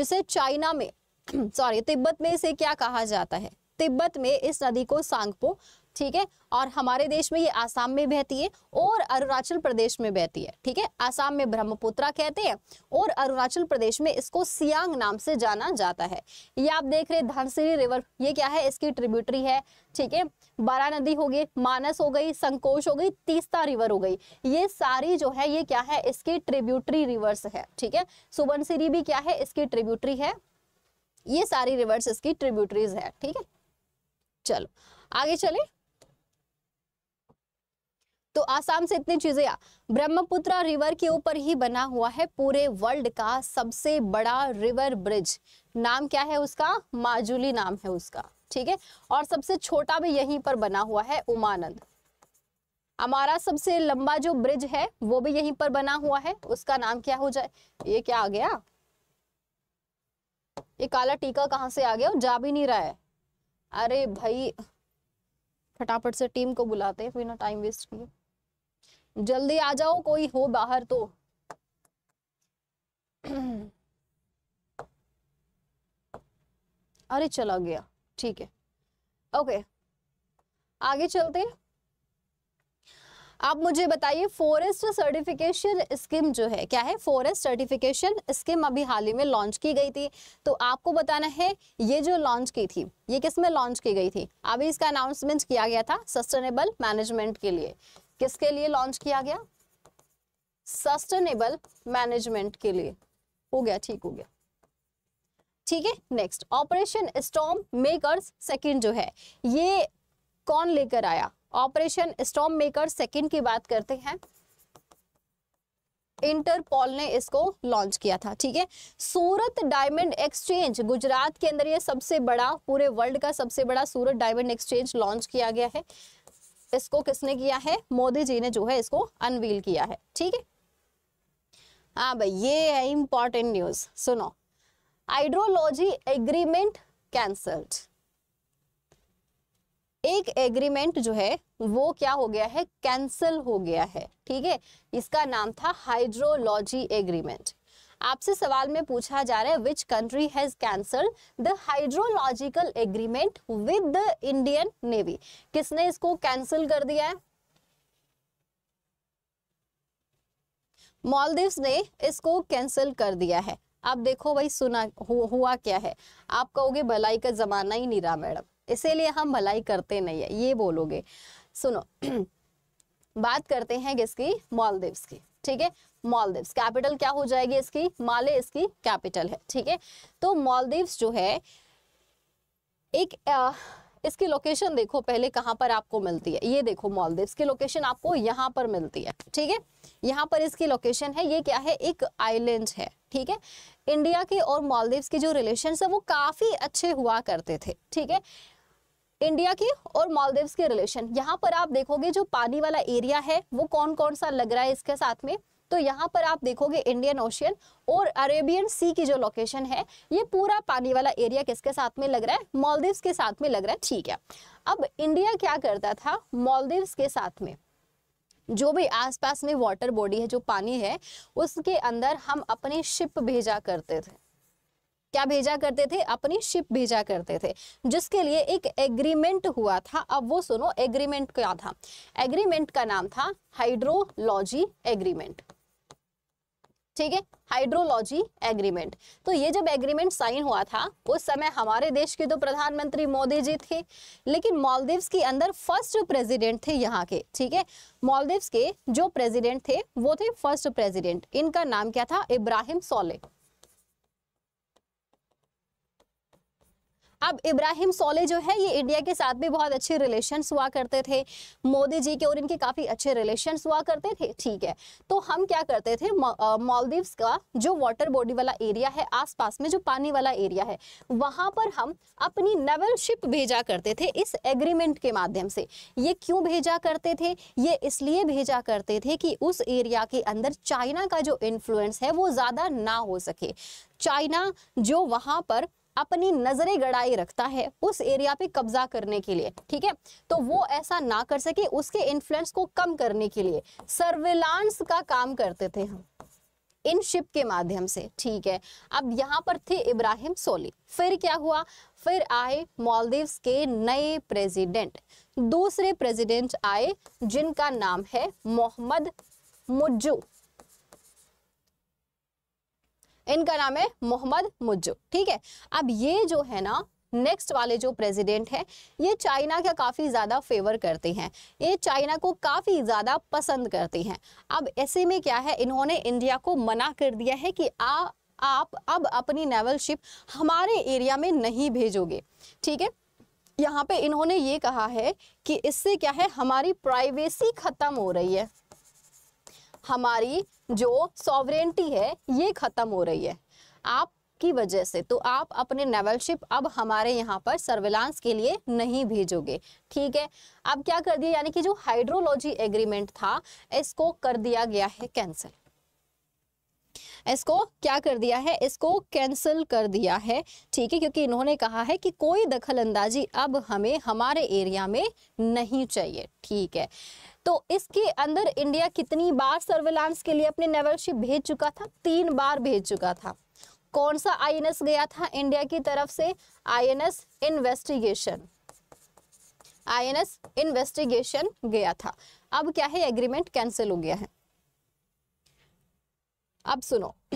जिसे चाइना में सॉरी तिब्बत में इसे क्या कहा जाता है तिब्बत में इस नदी को सांगपो ठीक है और हमारे देश में ये आसाम में बहती है और अरुणाचल प्रदेश में बहती है ठीक है आसाम में ब्रह्मपुत्रा कहते हैं और अरुणाचल प्रदेश में इसको सियांग नाम से जाना जाता है ये आप देख रहे धनसिरी रिवर ये क्या है इसकी ट्रिब्यूटरी है ठीक है बारा नदी हो गई मानस हो गई संकोच हो गई तीस्ता रिवर हो गई ये सारी जो है ये क्या है इसकी ट्रिब्यूटरी रिवर्स है ठीक है सुबनसिरी भी क्या है इसकी ट्रिब्यूटरी है ये सारी रिवर्स इसकी ट्रिब्यूटरीज है ठीक है चलो आगे चले तो आसाम से इतनी चीजें आ ब्रह्मपुत्र रिवर के ऊपर ही बना हुआ है पूरे वर्ल्ड का सबसे बड़ा रिवर ब्रिज नाम क्या है उसका माजुली नाम है उसका ठीक है और सबसे छोटा भी यहीं पर बना हुआ है उमानंद हमारा सबसे लंबा जो ब्रिज है वो भी यहीं पर बना हुआ है उसका नाम क्या हो जाए ये क्या आ गया ये काला टीका कहां से आ गया जा भी नहीं रहा है अरे भाई फटाफट से टीम को बुलाते हैं बिना टाइम वेस्ट किए जल्दी आ जाओ कोई हो बाहर तो अरे चला गया ठीक है ओके आगे चलते हैं आप मुझे बताइए फॉरेस्ट सर्टिफिकेशन स्कीम जो है क्या है फॉरेस्ट सर्टिफिकेशन स्कीम अभी हाल ही में लॉन्च की गई थी तो आपको बताना है ये जो लॉन्च की थी ये किस में लॉन्च की गई थी अभी इसका अनाउंसमेंट किया गया था सस्टेनेबल मैनेजमेंट के लिए किसके लिए लॉन्च किया गया सस्टेनेबल मैनेजमेंट के लिए हो गया ठीक हो गया ठीक है next operation storm makers second जो है ये कौन लेकर आया ऑपरेशन स्टॉम मेकर सेकेंड की बात करते हैं इंटरपोल ने इसको लॉन्च किया था ठीक है सूरत डायमंड एक्सचेंज गुजरात के अंदर ये सबसे बड़ा पूरे वर्ल्ड का सबसे बड़ा सूरत डायमंड एक्सचेंज लॉन्च किया गया है इसको किसने किया है मोदी जी ने जो है इसको अनवील किया है ठीक है हाँ भाई ये है इंपॉर्टेंट न्यूज सुनो हाइड्रोलॉजी एग्रीमेंट कैंसल्ड एक एग्रीमेंट जो है वो क्या हो गया है कैंसल हो गया है ठीक है इसका नाम था हाइड्रोलॉजी एग्रीमेंट आपसे सवाल में पूछा जा रहा है which country has cancel the hydrological agreement with the Indian navy किसने इसको कैंसिल कर दिया है मॉलदीव ने इसको कैंसिल कर दिया है अब देखो भाई सुना हु, हुआ क्या है आप कहोगे भलाई का जमाना ही नहीं रहा मैडम इसीलिए हम भलाई करते नहीं है ये बोलोगे सुनो बात करते हैं किसकी मालदीव्स की ठीक है मालदीव्स कैपिटल क्या हो जाएगी इसकी माले इसकी कैपिटल है ठीक है तो मालदीव्स जो है एक आ, इसकी लोकेशन देखो पहले कहाँ पर आपको मिलती है ये देखो मॉलदीव्स की लोकेशन आपको यहाँ पर मिलती है ठीक है यहाँ पर इसकी लोकेशन है ये क्या है एक आइलैंड है ठीक है इंडिया की और मॉलदीव्स की जो रिलेशन है वो काफ़ी अच्छे हुआ करते थे ठीक है इंडिया की और मालदीव्स के रिलेशन यहाँ पर आप देखोगे जो पानी वाला एरिया है वो कौन कौन सा लग रहा है इसके साथ में तो यहाँ पर आप देखोगे इंडियन ओशियन और अरेबियन सी की जो लोकेशन है ये पूरा पानी वाला एरिया किसके साथ में लग रहा है मालदीव्स के साथ में लग रहा है ठीक है अब इंडिया क्या करता था मालदीव्स के साथ में जो भी आसपास में वाटर बॉडी है जो पानी है उसके अंदर हम अपनी शिप भेजा करते थे क्या भेजा करते थे अपनी शिप भेजा करते थे जिसके लिए एक एग्रीमेंट हुआ था अब वो सुनो एग्रीमेंट क्या था एग्रीमेंट का नाम था हाइड्रोलॉजी एग्रीमेंट ठीक है हाइड्रोलॉजी एग्रीमेंट तो ये जब एग्रीमेंट साइन हुआ था उस समय हमारे देश के तो प्रधानमंत्री मोदी जी थे लेकिन मालदीव्स के अंदर फर्स्ट प्रेसिडेंट थे यहाँ के ठीक है मालदीव्स के जो प्रेसिडेंट थे वो थे फर्स्ट प्रेसिडेंट इनका नाम क्या था इब्राहिम सोले अब इब्राहिम सोले जो है ये इंडिया के साथ भी बहुत अच्छे रिलेशन हुआ करते थे मोदी जी के और इनके काफ़ी अच्छे रिलेशन हुआ करते थे ठीक है तो हम क्या करते थे मालदीव्स का जो वाटर बॉडी वाला एरिया है आसपास में जो पानी वाला एरिया है वहां पर हम अपनी नेवल शिप भेजा करते थे इस एग्रीमेंट के माध्यम से ये क्यों भेजा करते थे ये इसलिए भेजा करते थे कि उस एरिया के अंदर चाइना का जो इन्फ्लुएंस है वो ज़्यादा ना हो सके चाइना जो वहां पर अपनी नजरें गड़ाई रखता है उस एरिया पे कब्जा करने के लिए ठीक है तो वो ऐसा ना कर सके उसके इन्फ्लुएंस को कम करने के लिए सर्विलांस का काम करते थे हम इन शिप के माध्यम से ठीक है अब यहाँ पर थे इब्राहिम सोली फिर क्या हुआ फिर आए मालदीव्स के नए प्रेसिडेंट दूसरे प्रेसिडेंट आए जिनका नाम है मोहम्मद मुज्जू इनका नाम है मोहम्मद मुज्जू ठीक है अब ये जो है ना नेक्स्ट वाले जो प्रेसिडेंट हैं ये चाइना का काफ़ी ज़्यादा फेवर करते हैं ये चाइना को काफ़ी ज़्यादा पसंद करते हैं अब ऐसे में क्या है इन्होंने इंडिया को मना कर दिया है कि आ आप अब अपनी नेवल शिप हमारे एरिया में नहीं भेजोगे ठीक है यहाँ पे इन्होंने ये कहा है कि इससे क्या है हमारी प्राइवेसी खत्म हो रही है हमारी जो सॉवरेंटी है ये ख़त्म हो रही है आप की वजह से तो आप अपने नेवल शिप अब हमारे यहाँ पर सर्विलांस के लिए नहीं भेजोगे ठीक है अब क्या कर दिया यानी कि जो हाइड्रोलॉजी एग्रीमेंट था इसको कर दिया गया है कैंसिल इसको क्या कर दिया है इसको कैंसिल कर दिया है ठीक है क्योंकि इन्होंने कहा है कि कोई दखल अंदाजी अब हमें हमारे एरिया में नहीं चाहिए ठीक है तो इसके अंदर इंडिया कितनी बार सर्विलांस के लिए अपने नेवल शिप भेज चुका था तीन बार भेज चुका था कौन सा आईएनएस गया था इंडिया की तरफ से आईएनएस इन्वेस्टिगेशन आईएनएस इन्वेस्टिगेशन गया था अब क्या है एग्रीमेंट कैंसिल हो गया है अब सुनो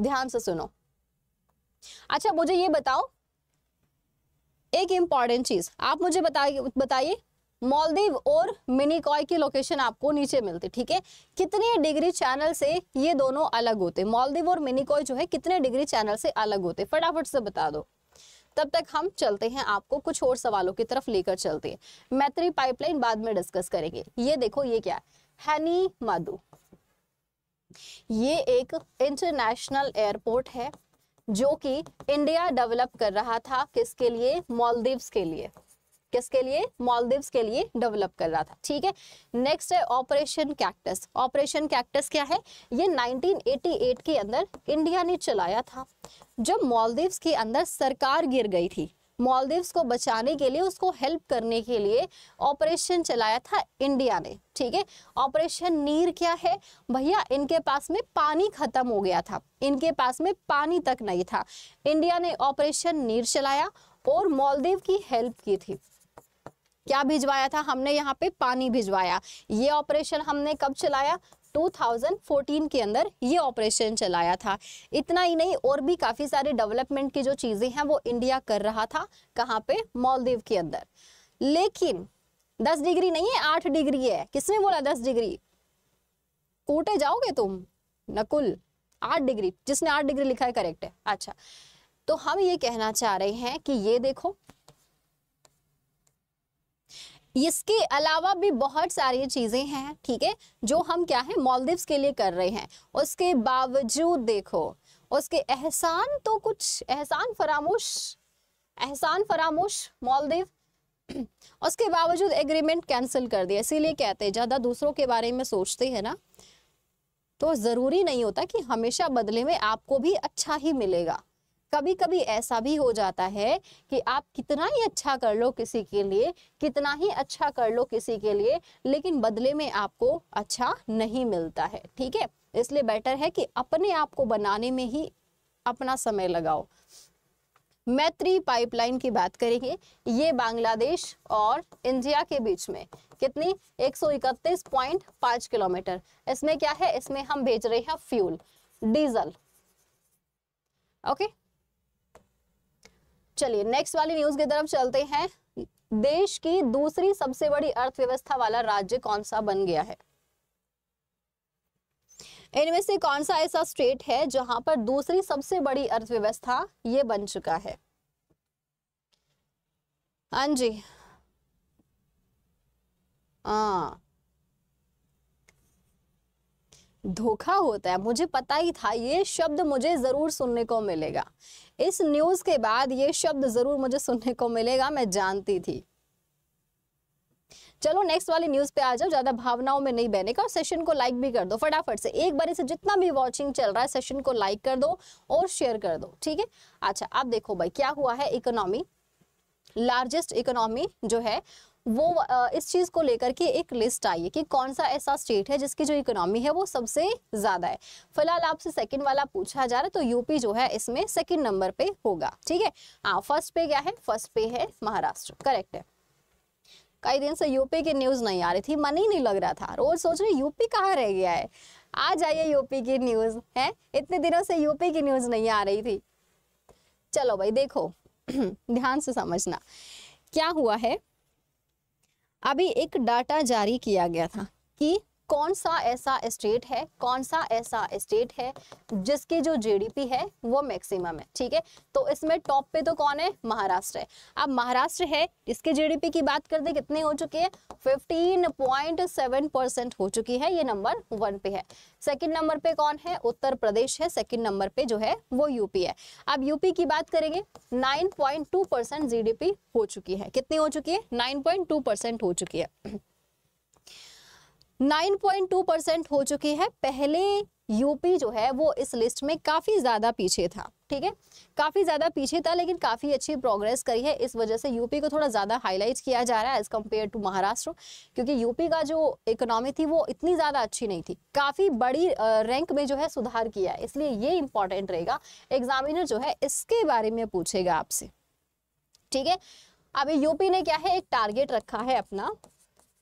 ध्यान से सुनो अच्छा मुझे ये बताओ एक इंपॉर्टेंट चीज आप मुझे बताइए बताइए मॉलदीव और मिनीकॉय की लोकेशन आपको नीचे मिलती ठीक है कितने डिग्री चैनल से ये दोनों अलग होते मॉलदीव और मिनीकॉय जो है कितने डिग्री चैनल से अलग होते फटाफट से बता दो तब तक हम चलते हैं आपको कुछ और सवालों की तरफ लेकर चलते हैं मैत्री पाइपलाइन बाद में डिस्कस करेंगे ये देखो ये क्या है हनी माधु ये एक इंटरनेशनल एयरपोर्ट है जो कि इंडिया डेवलप कर रहा था किसके लिए मॉलदीव्स के लिए किसके लिए मालदीव्स के लिए डेवलप कर रहा था ठीक है नेक्स्ट है ऑपरेशन कैक्टस ऑपरेशन कैक्टस क्या है ये 1988 के अंदर इंडिया ने चलाया था जब मालदीव्स के अंदर सरकार गिर गई थी मालदीव्स को बचाने के लिए उसको हेल्प करने के लिए ऑपरेशन चलाया था इंडिया ने ठीक है ऑपरेशन नीर क्या है भैया इनके पास में पानी खत्म हो गया था इनके पास में पानी तक नहीं था इंडिया ने ऑपरेशन नीर चलाया और मालदीव की हेल्प की थी क्या भिजवाया था हमने यहाँ पे पानी भिजवाया ये ऑपरेशन हमने कब चलाया 2014 के अंदर ये ऑपरेशन चलाया था इतना ही नहीं और भी काफ़ी सारे डेवलपमेंट की जो चीज़ें हैं वो इंडिया कर रहा था कहाँ पे मालदीव के अंदर लेकिन 10 डिग्री नहीं है 8 डिग्री है किसने बोला 10 डिग्री कोटे जाओगे तुम नकुल 8 डिग्री जिसने 8 डिग्री लिखा है करेक्ट है अच्छा तो हम ये कहना चाह रहे हैं कि ये देखो इसके अलावा भी बहुत सारी चीज़ें हैं ठीक है जो हम क्या है मालदीव्स के लिए कर रहे हैं उसके बावजूद देखो उसके एहसान तो कुछ एहसान फरामोश एहसान फरामोश मॉलदीव उसके बावजूद एग्रीमेंट कैंसिल कर दिया इसीलिए कहते हैं ज़्यादा दूसरों के बारे में सोचते हैं ना तो ज़रूरी नहीं होता कि हमेशा बदले में आपको भी अच्छा ही मिलेगा कभी कभी ऐसा भी हो जाता है कि आप कितना ही अच्छा कर लो किसी के लिए कितना ही अच्छा कर लो किसी के लिए लेकिन बदले में आपको अच्छा नहीं मिलता है ठीक है इसलिए बेटर है कि अपने आप को बनाने में ही अपना समय लगाओ मैत्री पाइपलाइन की बात करेंगे ये बांग्लादेश और इंडिया के बीच में कितनी 131.5 किलोमीटर इसमें क्या है इसमें हम भेज रहे हैं फ्यूल डीजल ओके चलिए नेक्स्ट वाली न्यूज की तरफ चलते हैं देश की दूसरी सबसे बड़ी अर्थव्यवस्था वाला राज्य कौन सा बन गया है इनमें से कौन सा ऐसा स्टेट है जहां पर दूसरी सबसे बड़ी अर्थव्यवस्था ये बन चुका है हाँ जी हाँ धोखा होता है मुझे पता ही था ये शब्द मुझे जरूर सुनने को मिलेगा इस न्यूज के बाद ये शब्द जरूर मुझे सुनने को मिलेगा मैं जानती थी चलो नेक्स्ट वाली न्यूज पे आ जाओ ज्यादा भावनाओं में नहीं बहने का और सेशन को लाइक भी कर दो फटाफट से एक बार से जितना भी वॉचिंग चल रहा है सेशन को लाइक कर दो और शेयर कर दो ठीक है अच्छा अब देखो भाई क्या हुआ है इकोनॉमी लार्जेस्ट इकोनॉमी जो है वो इस चीज़ को लेकर के एक लिस्ट आई है कि कौन सा ऐसा स्टेट है जिसकी जो इकोनॉमी है वो सबसे ज़्यादा है फिलहाल आपसे सेकंड वाला पूछा जा रहा है तो यूपी जो है इसमें सेकंड नंबर पे होगा ठीक है हाँ फर्स्ट पे क्या है फर्स्ट पे है महाराष्ट्र करेक्ट है कई दिन से यूपी की न्यूज़ नहीं आ रही थी मन ही नहीं लग रहा था रोज सोच रहे यूपी कहाँ रह गया है आ जाइए यूपी की न्यूज़ है इतने दिनों से यूपी की न्यूज़ नहीं आ रही थी चलो भाई देखो ध्यान से समझना क्या हुआ है अभी एक डाटा जारी किया गया था कि कौन सा ऐसा स्टेट है कौन सा ऐसा स्टेट है जिसकी जो जीडीपी है वो मैक्सिमम है ठीक है तो इसमें टॉप पे तो कौन है महाराष्ट्र है अब महाराष्ट्र है इसके जीडीपी की बात कर दे कितने हो चुके हैं 15.7 परसेंट हो चुकी है ये नंबर वन पे है सेकंड नंबर पे कौन है उत्तर प्रदेश है सेकंड नंबर पे जो है वो यूपी है अब यूपी की बात करेंगे 9.2 परसेंट जीडीपी हो चुकी है कितनी हो चुकी है 9.2 परसेंट हो चुकी है 9.2 परसेंट हो चुकी है पहले यूपी जो है वो इस लिस्ट में काफ़ी ज़्यादा पीछे था ठीक है काफ़ी ज़्यादा पीछे था लेकिन काफ़ी अच्छी प्रोग्रेस करी है इस वजह से यूपी को थोड़ा ज़्यादा हाईलाइट किया जा रहा है एज़ कम्पेयर टू महाराष्ट्र क्योंकि यूपी का जो इकोनॉमी थी वो इतनी ज़्यादा अच्छी नहीं थी काफ़ी बड़ी रैंक में जो है सुधार किया है इसलिए ये इंपॉर्टेंट रहेगा एग्जामिनर जो है इसके बारे में पूछेगा आपसे ठीक है अब यूपी ने क्या है एक टारगेट रखा है अपना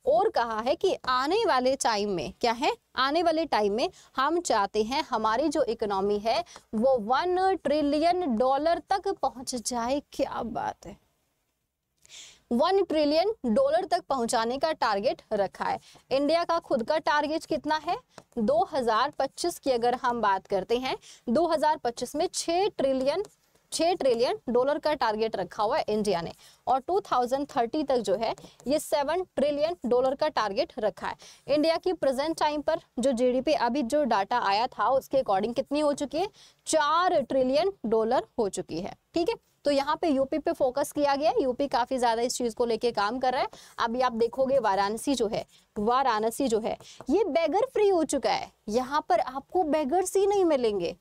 और कहा है कि आने वाले टाइम में क्या है आने वाले टाइम में हम चाहते हैं हमारी जो इकोनॉमी है वो वन ट्रिलियन डॉलर तक पहुंच जाए क्या बात है वन ट्रिलियन डॉलर तक पहुंचाने का टारगेट रखा है इंडिया का खुद का टारगेट कितना है 2025 की अगर हम बात करते हैं 2025 में 6 ट्रिलियन छः ट्रिलियन डॉलर का टारगेट रखा हुआ है इंडिया ने और 2030 तक जो है ये सेवन ट्रिलियन डॉलर का टारगेट रखा है इंडिया की प्रेजेंट टाइम पर जो जीडीपी अभी जो डाटा आया था उसके अकॉर्डिंग कितनी हो चुकी है चार ट्रिलियन डॉलर हो चुकी है ठीक है तो यहाँ पे यूपी पे फोकस किया गया है यूपी काफी ज्यादा इस चीज को लेके काम कर रहा है अभी आप देखोगे वाराणसी जो है वाराणसी जो है ये बेगर फ्री हो चुका है यहाँ पर आपको बेगर्स ही नहीं मिलेंगे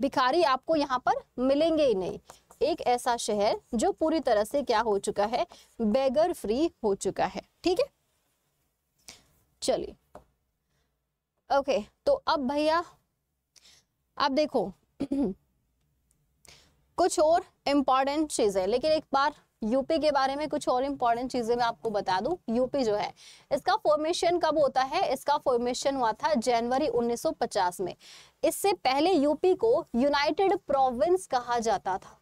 भिखारी आपको यहाँ पर मिलेंगे ही नहीं एक ऐसा शहर जो पूरी तरह से क्या हो चुका है बेगर फ्री हो चुका है ठीक है चलिए ओके तो अब भैया आप देखो कुछ और इम्पॉर्टेंट चीज है लेकिन एक बार यूपी के बारे में कुछ और इम्पोर्टेंट चीजें मैं आपको बता दूं यूपी जो है इसका फॉर्मेशन कब होता है इसका फॉर्मेशन हुआ था जनवरी 1950 में इससे पहले यूपी को यूनाइटेड प्रोविंस कहा जाता था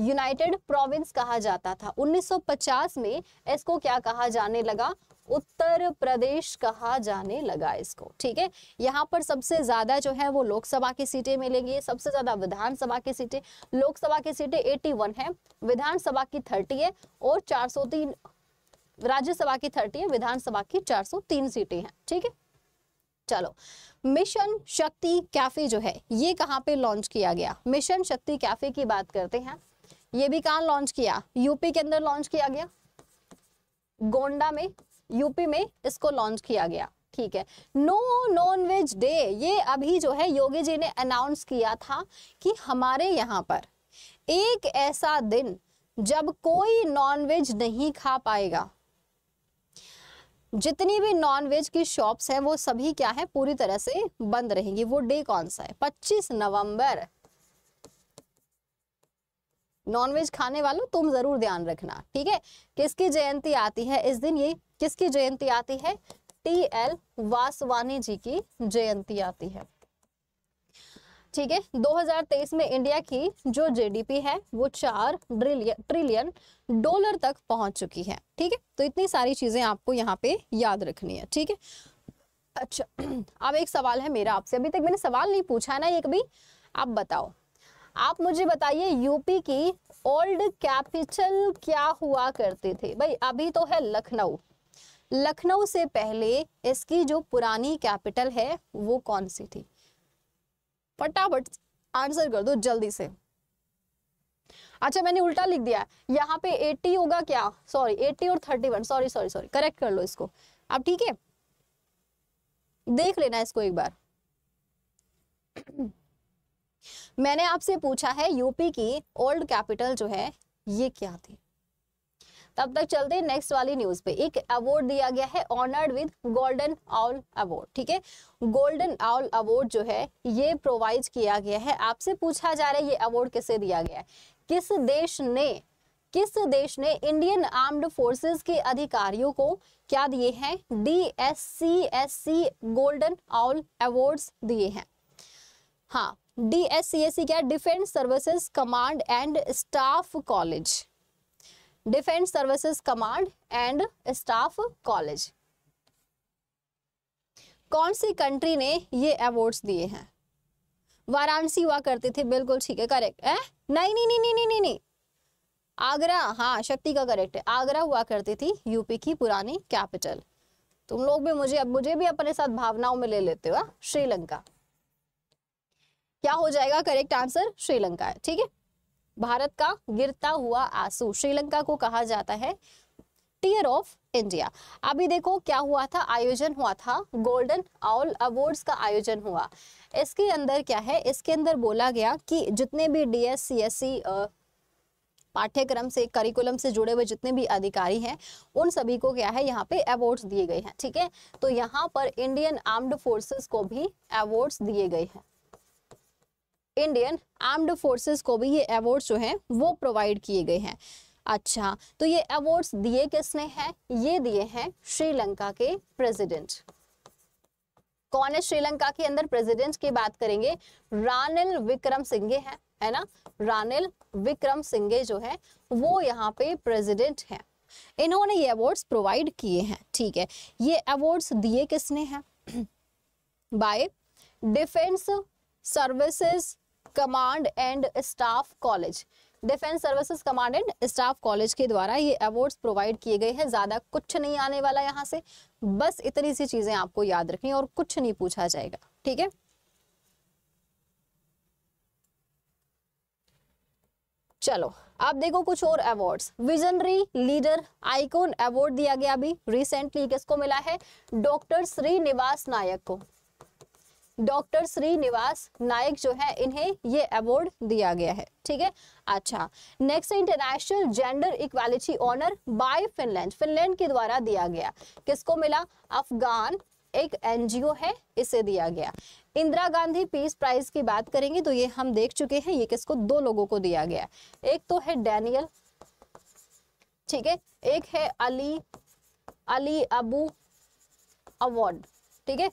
यूनाइटेड प्रोविंस कहा जाता था 1950 में इसको क्या कहा जाने लगा उत्तर प्रदेश कहा जाने लगा इसको ठीक है यहाँ पर सबसे ज्यादा जो है वो लोकसभा की सीटें मिलेंगी सबसे ज्यादा विधानसभा की सीटें लोकसभा की सीटें 81 है विधानसभा की 30 है और 403 राज्यसभा की 30 है विधानसभा की 403 सीटें हैं ठीक है चलो मिशन शक्ति कैफे जो है ये कहाँ पे लॉन्च किया गया मिशन शक्ति कैफे की बात करते हैं ये भी कहा लॉन्च किया यूपी के अंदर लॉन्च किया गया गोंडा में यूपी में इसको लॉन्च किया गया ठीक है नो नॉन वेज डे ये अभी जो है योगी जी ने अनाउंस किया था कि हमारे यहाँ पर एक ऐसा दिन जब कोई नॉनवेज नहीं खा पाएगा जितनी भी नॉनवेज की शॉप्स हैं वो सभी क्या है पूरी तरह से बंद रहेंगी वो डे कौन सा है 25 नवंबर नॉनवेज खाने वालों तुम जरूर ध्यान रखना ठीक है किसकी जयंती आती है इस दिन ये किसकी जयंती आती है टी एल वासवानी जी की जयंती आती है ठीक है 2023 में इंडिया की जो जीडीपी है वो चार ट्रिलियन डॉलर तक पहुंच चुकी है ठीक है तो इतनी सारी चीजें आपको यहाँ पे याद रखनी है ठीक है अच्छा अब एक सवाल है मेरा आपसे अभी तक मैंने सवाल नहीं पूछा है ना ये कभी आप बताओ आप मुझे बताइए यूपी की ओल्ड कैपिटल क्या हुआ करती थी भाई अभी तो है लखनऊ लखनऊ से पहले इसकी जो पुरानी कैपिटल है वो कौन सी थी फटाफट आंसर कर दो जल्दी से अच्छा मैंने उल्टा लिख दिया यहाँ पे 80 होगा क्या सॉरी 80 और 31 सॉरी सॉरी सॉरी करेक्ट कर लो इसको अब ठीक है देख लेना इसको एक बार मैंने आपसे पूछा है यूपी की ओल्ड कैपिटल जो है ये क्या थी तब तक चलते हैं नेक्स्ट वाली न्यूज पे एक अवार्ड दिया गया है honoured with Golden Owl Award ठीक है गोल्डन आउल अवार्ड जो है ये प्रोवाइड किया गया है आपसे पूछा जा रहा है ये अवार्ड किसे दिया गया है किस देश ने किस देश ने इंडियन आर्म्ड फोर्सेस के अधिकारियों को क्या दिए हैं D S C S C Golden Owl awards दिए हैं हाँ D S C S C क्या Defence Services Command and Staff College Defence Services Command and Staff College कौन सी कंट्री ने ये अवार्ड्स दिए हैं वाराणसी हुआ करते थे बिल्कुल ठीक है करेक्ट है नहीं नहीं नहीं नहीं नहीं आगरा हाँ शक्ति का करेक्ट है आगरा हुआ करती थी यूपी की पुरानी कैपिटल तुम लोग भी मुझे अब मुझे भी अपने साथ भावनाओं में ले लेते हो हाँ? श्रीलंका क्या हो जाएगा करेक्ट आंसर श्रीलंका है ठीक है भारत का गिरता हुआ आंसू श्रीलंका को कहा जाता है टीयर ऑफ इंडिया अभी देखो क्या हुआ था आयोजन हुआ था गोल्डन ऑल अवार्ड्स का आयोजन हुआ इसके अंदर क्या है इसके अंदर बोला गया कि जितने भी डीएससीएससी पाठ्यक्रम से करिकुलम से जुड़े हुए जितने भी अधिकारी हैं उन सभी को क्या है यहाँ पे अवार्ड्स दिए गए हैं ठीक है तो यहाँ पर इंडियन आर्म्ड फोर्सेस को भी अवार्ड्स दिए गए हैं इंडियन आर्म्ड फोर्सेस को भी ये अवार्ड्स जो हैं वो प्रोवाइड किए गए हैं अच्छा तो ये अवार्ड्स दिए किसने हैं ये दिए हैं श्रीलंका के प्रेसिडेंट कौन है श्रीलंका के अंदर प्रेसिडेंट की बात करेंगे रानिल विक्रम सिंघे हैं है ना रानिल विक्रम सिंघे जो है वो यहाँ पे प्रेसिडेंट हैं इन्होंने ये अवार्ड्स प्रोवाइड किए हैं ठीक है ये अवार्ड्स दिए किसने हैं by Defence Services Command and Staff College Defence Services Command and Staff College के द्वारा ये अवार्ड्स प्रोवाइड किए गए हैं ज़्यादा कुछ नहीं आने वाला यहाँ से बस इतनी सी चीज़ें आपको याद रखनी और कुछ नहीं पूछा जाएगा ठीक है चलो आप देखो कुछ और awards Visionary Leader Icon Award दिया गया अभी रिसेंटली किसको मिला है डॉक्टर श्रीनिवास नायक को डॉक्टर श्रीनिवास नायक जो है इन्हें ये अवार्ड दिया गया है ठीक है अच्छा next International Gender Equality Honour by Finland Finland के द्वारा दिया गया किसको मिला अफगान एक एनजीओ है इसे दिया गया इंदिरा गांधी पीस प्राइज की बात करेंगे तो ये हम देख चुके हैं ये किसको दो लोगों को दिया गया एक तो है डैनियल ठीक है एक है अली अली अबू अवार्ड ठीक है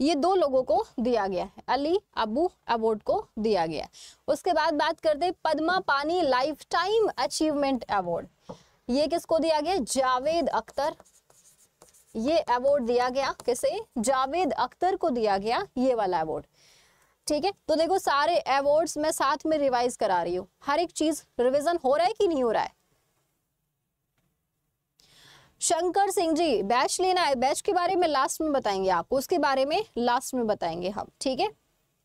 ये दो लोगों को दिया गया है अली अबू अवार्ड को दिया गया उसके बाद बात करते हैं पद्मा पानी लाइफ टाइम अचीवमेंट अवार्ड ये किसको दिया गया जावेद अख्तर ये अवार्ड दिया गया किसे जावेद अख्तर को दिया गया ये वाला अवार्ड ठीक है तो देखो सारे अवार्ड्स मैं साथ में रिवाइज करा रही हूँ हर एक चीज रिविजन हो रहा है कि नहीं हो रहा है शंकर सिंह जी बैच लेना है बैच के बारे में लास्ट में बताएंगे आपको उसके बारे में लास्ट में बताएंगे हम ठीक है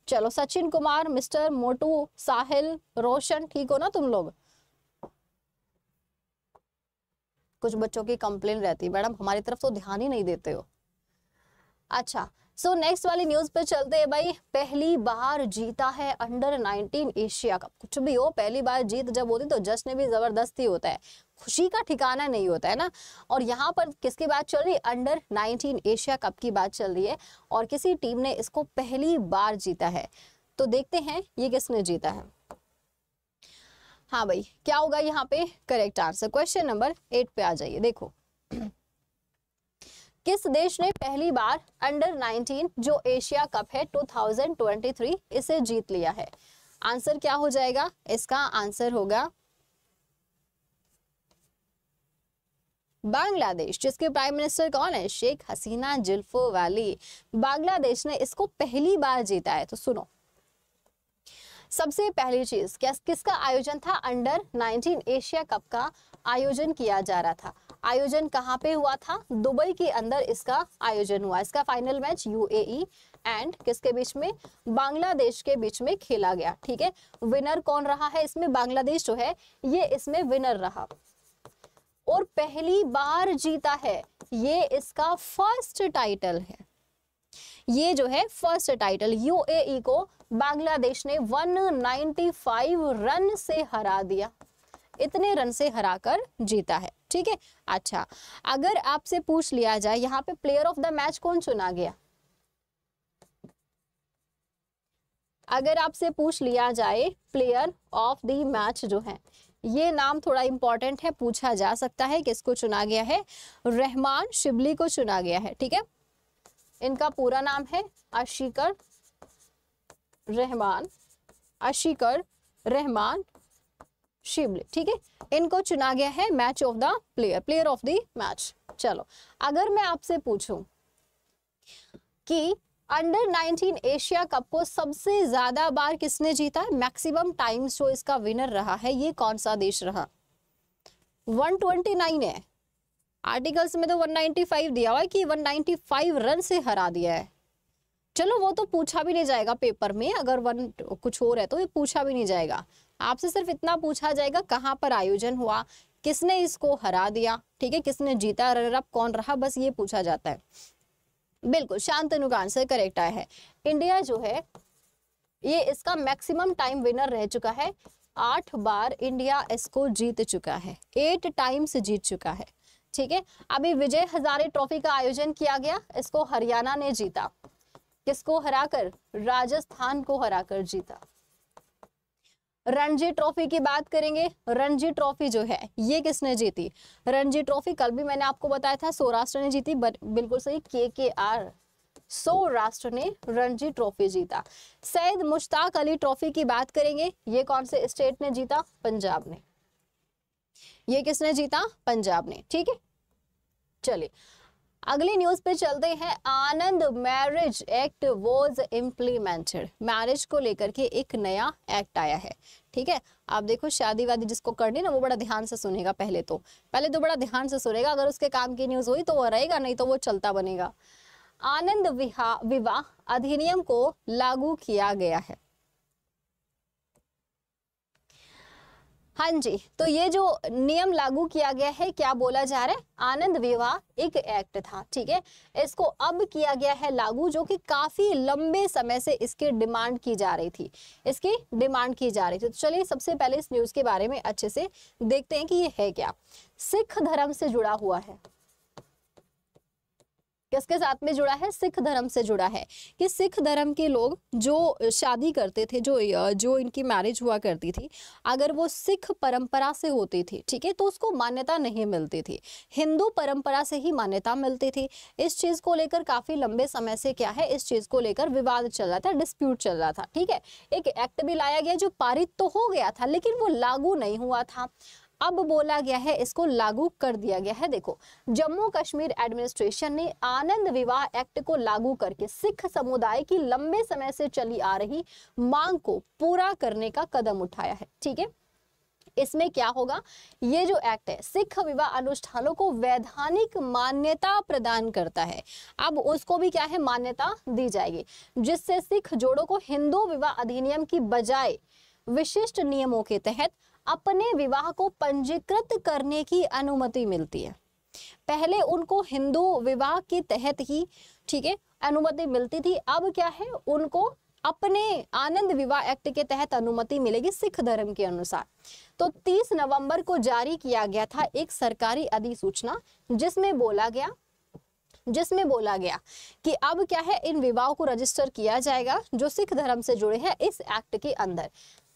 चलो सचिन कुमार मिस्टर मोटू साहिल रोशन ठीक हो ना तुम लोग कुछ बच्चों की कंप्लेन रहती है मैडम हमारी तरफ तो ध्यान ही नहीं देते हो अच्छा सो नेक्स्ट वाली न्यूज पे चलते हैं भाई पहली बार जीता है अंडर 19 एशिया कप कुछ भी हो पहली बार जीत जब होती तो जश्न भी जबरदस्ती होता है खुशी का ठिकाना नहीं होता है ना और यहाँ पर किसकी बात चल रही है अंडर 19 एशिया कप की बात चल रही है और किसी टीम ने इसको पहली बार जीता है तो देखते हैं ये किसने जीता है हाँ भाई क्या होगा यहाँ पे correct answer question number eight पे आ जाइए देखो किस देश ने पहली बार अंडर 19 जो एशिया कप है 2023 इसे जीत लिया है आंसर क्या हो जाएगा इसका आंसर होगा बांग्लादेश जिसके प्राइम मिनिस्टर कौन है शेख हसीना जुल्फो वाली बांग्लादेश ने इसको पहली बार जीता है तो सुनो सबसे पहली चीज क्या किसका आयोजन था अंडर 19 एशिया कप का आयोजन किया जा रहा था आयोजन कहाँ पे हुआ था दुबई के अंदर इसका आयोजन हुआ इसका फाइनल मैच यूएई एंड किसके बीच में बांग्लादेश के बीच में खेला गया ठीक है विनर कौन रहा है इसमें बांग्लादेश जो है ये इसमें विनर रहा और पहली बार जीता है ये इसका फर्स्ट टाइटल है ये जो है फर्स्ट टाइटल यूएई को बांग्लादेश ने 195 रन से हरा दिया इतने रन से हराकर जीता है ठीक है अच्छा अगर आपसे पूछ लिया जाए यहाँ पे प्लेयर ऑफ द मैच कौन चुना गया अगर आपसे पूछ लिया जाए प्लेयर ऑफ द मैच जो है ये नाम थोड़ा इंपॉर्टेंट है पूछा जा सकता है किसको चुना गया है रहमान शिबली को चुना गया है ठीक है इनका पूरा नाम है अशिकर रहमान अशिकर रहमान शिबली ठीक है इनको चुना गया है match of the player player of the match चलो अगर मैं आपसे पूछूं कि अंडर 19 एशिया कप को सबसे ज्यादा बार किसने जीता है मैक्सिमम टाइम्स जो इसका विनर रहा है ये कौन सा देश रहा 129 है आर्टिकल्स में तो 195 दिया हुआ है कि 195 रन से हरा दिया है चलो वो तो पूछा भी नहीं जाएगा पेपर में अगर वन कुछ और है तो ये पूछा भी नहीं जाएगा आपसे सिर्फ इतना पूछा जाएगा कहाँ पर आयोजन हुआ किसने इसको हरा दिया ठीक है किसने जीता रनर अप कौन रहा बस ये पूछा जाता है बिल्कुल शांतनु का आंसर करेक्ट आया है इंडिया जो है ये इसका मैक्सिमम टाइम विनर रह चुका है आठ बार इंडिया इसको जीत चुका है एट टाइम्स जीत चुका है ठीक है अभी विजय हजारे ट्रॉफी का आयोजन किया गया इसको हरियाणा ने जीता किसको हराकर राजस्थान को हराकर जीता रणजी ट्रॉफी की बात करेंगे रणजी ट्रॉफी जो है ये किसने जीती रणजी ट्रॉफी कल भी मैंने आपको बताया था सौराष्ट्र ने जीती बिल्कुल सही के के आर सौराष्ट्र ने रणजी ट्रॉफी जीता सैयद मुश्ताक अली ट्रॉफी की बात करेंगे ये कौन से स्टेट ने जीता पंजाब ने ये किसने जीता पंजाब ने ठीक है चलिए अगली न्यूज पे चलते हैं Anand Marriage Act was implemented marriage को लेकर के एक नया एक्ट आया है ठीक है आप देखो शादी वादी जिसको करनी ना वो बड़ा ध्यान से सुनेगा पहले तो पहले तो बड़ा ध्यान से सुनेगा अगर उसके काम की न्यूज हुई तो वो रहेगा नहीं तो वो चलता बनेगा आनंद विवाह अधिनियम को लागू किया गया है हाँ जी तो ये जो नियम लागू किया गया है क्या बोला जा रहा है आनंद विवाह एक एक्ट था ठीक है इसको अब किया गया है लागू जो कि काफी लंबे समय से इसकी डिमांड की जा रही थी इसकी डिमांड की जा रही थी तो चलिए सबसे पहले इस न्यूज के बारे में अच्छे से देखते हैं कि ये है क्या सिख धर्म से जुड़ा हुआ है किसके साथ में जुड़ा है सिख धर्म से जुड़ा है कि सिख धर्म के लोग जो शादी करते थे जो जो इनकी मैरिज हुआ करती थी अगर वो सिख परंपरा से होती थी ठीक है तो उसको मान्यता नहीं मिलती थी हिंदू परंपरा से ही मान्यता मिलती थी इस चीज़ को लेकर काफ़ी लंबे समय से क्या है इस चीज़ को लेकर विवाद चल रहा था डिस्प्यूट चल रहा था ठीक है एक एक्ट भी लाया गया जो पारित तो हो गया था लेकिन वो लागू नहीं हुआ था अब बोला गया है इसको लागू कर दिया गया है देखो जम्मू कश्मीर एडमिनिस्ट्रेशन ने आनंद विवाह एक्ट को लागू करके सिख समुदाय की लंबे समय से चली आ रही मांग को पूरा करने का कदम उठाया है ठीक है इसमें क्या होगा ये जो एक्ट है सिख विवाह अनुष्ठानों को वैधानिक मान्यता प्रदान करता है अब उसको भी क्या है मान्यता दी जाएगी जिससे सिख जोड़ों को हिंदू विवाह अधिनियम की बजाय विशिष्ट नियमों के तहत अपने विवाह को पंजीकृत करने की अनुमति मिलती है पहले उनको हिंदू विवाह के तहत ही ठीक है अनुमति मिलती थी अब क्या है उनको अपने आनंद विवाह एक्ट के तहत अनुमति मिलेगी सिख धर्म के अनुसार तो 30 नवंबर को जारी किया गया था एक सरकारी अधिसूचना जिसमें बोला गया जिसमें बोला गया कि अब क्या है इन विवाह को रजिस्टर किया जाएगा जो सिख धर्म से जुड़े हैं इस एक्ट के अंदर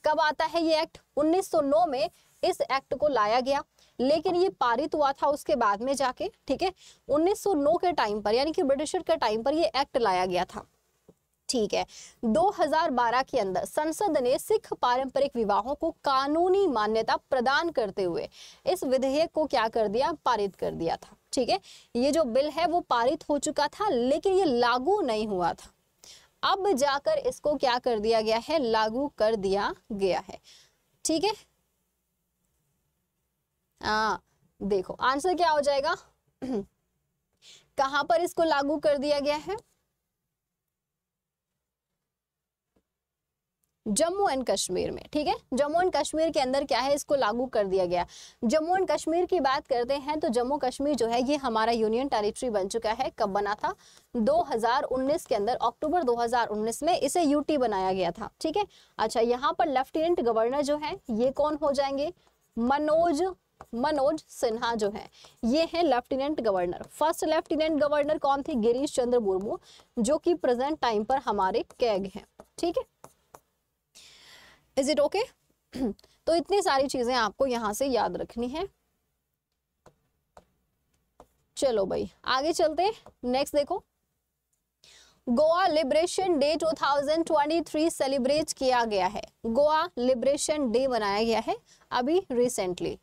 कब आता है ये एक्ट 1909 में इस एक्ट को लाया गया लेकिन ये पारित हुआ था उसके बाद में जाके ठीक है 1909 के टाइम पर यानी कि ब्रिटिशर के टाइम पर ये एक्ट लाया गया था ठीक है 2012 के अंदर संसद ने सिख पारंपरिक विवाहों को कानूनी मान्यता प्रदान करते हुए इस विधेयक को क्या कर दिया पारित कर दिया था ठीक है ये जो बिल है वो पारित हो चुका था लेकिन ये लागू नहीं हुआ था अब जाकर इसको क्या कर दिया गया है लागू कर दिया गया है ठीक है आ, हाँ, देखो आंसर क्या हो जाएगा कहां पर इसको लागू कर दिया गया है जम्मू एंड कश्मीर में ठीक है जम्मू एंड कश्मीर के अंदर क्या है इसको लागू कर दिया गया जम्मू एंड कश्मीर की बात करते हैं तो जम्मू कश्मीर जो है ये हमारा यूनियन टेरिटरी बन चुका है कब बना था 2019 के अंदर अक्टूबर 2019 में इसे यूटी बनाया गया था ठीक है अच्छा यहाँ पर लेफ्टिनेंट गवर्नर जो है ये कौन हो जाएंगे मनोज मनोज सिन्हा जो है ये है lieutenant governor first lieutenant governor कौन थे गिरीश चंद्र मुर्मू जो कि प्रेजेंट टाइम पर हमारे कैग है ठीक है इज इट ओके तो इतनी सारी चीजें आपको यहां से याद रखनी है चलो भाई आगे चलते नेक्स्ट देखो गोवा लिबरेशन डे 2023 सेलिब्रेट किया गया है गोवा लिबरेशन डे मनाया गया है अभी रिसेंटली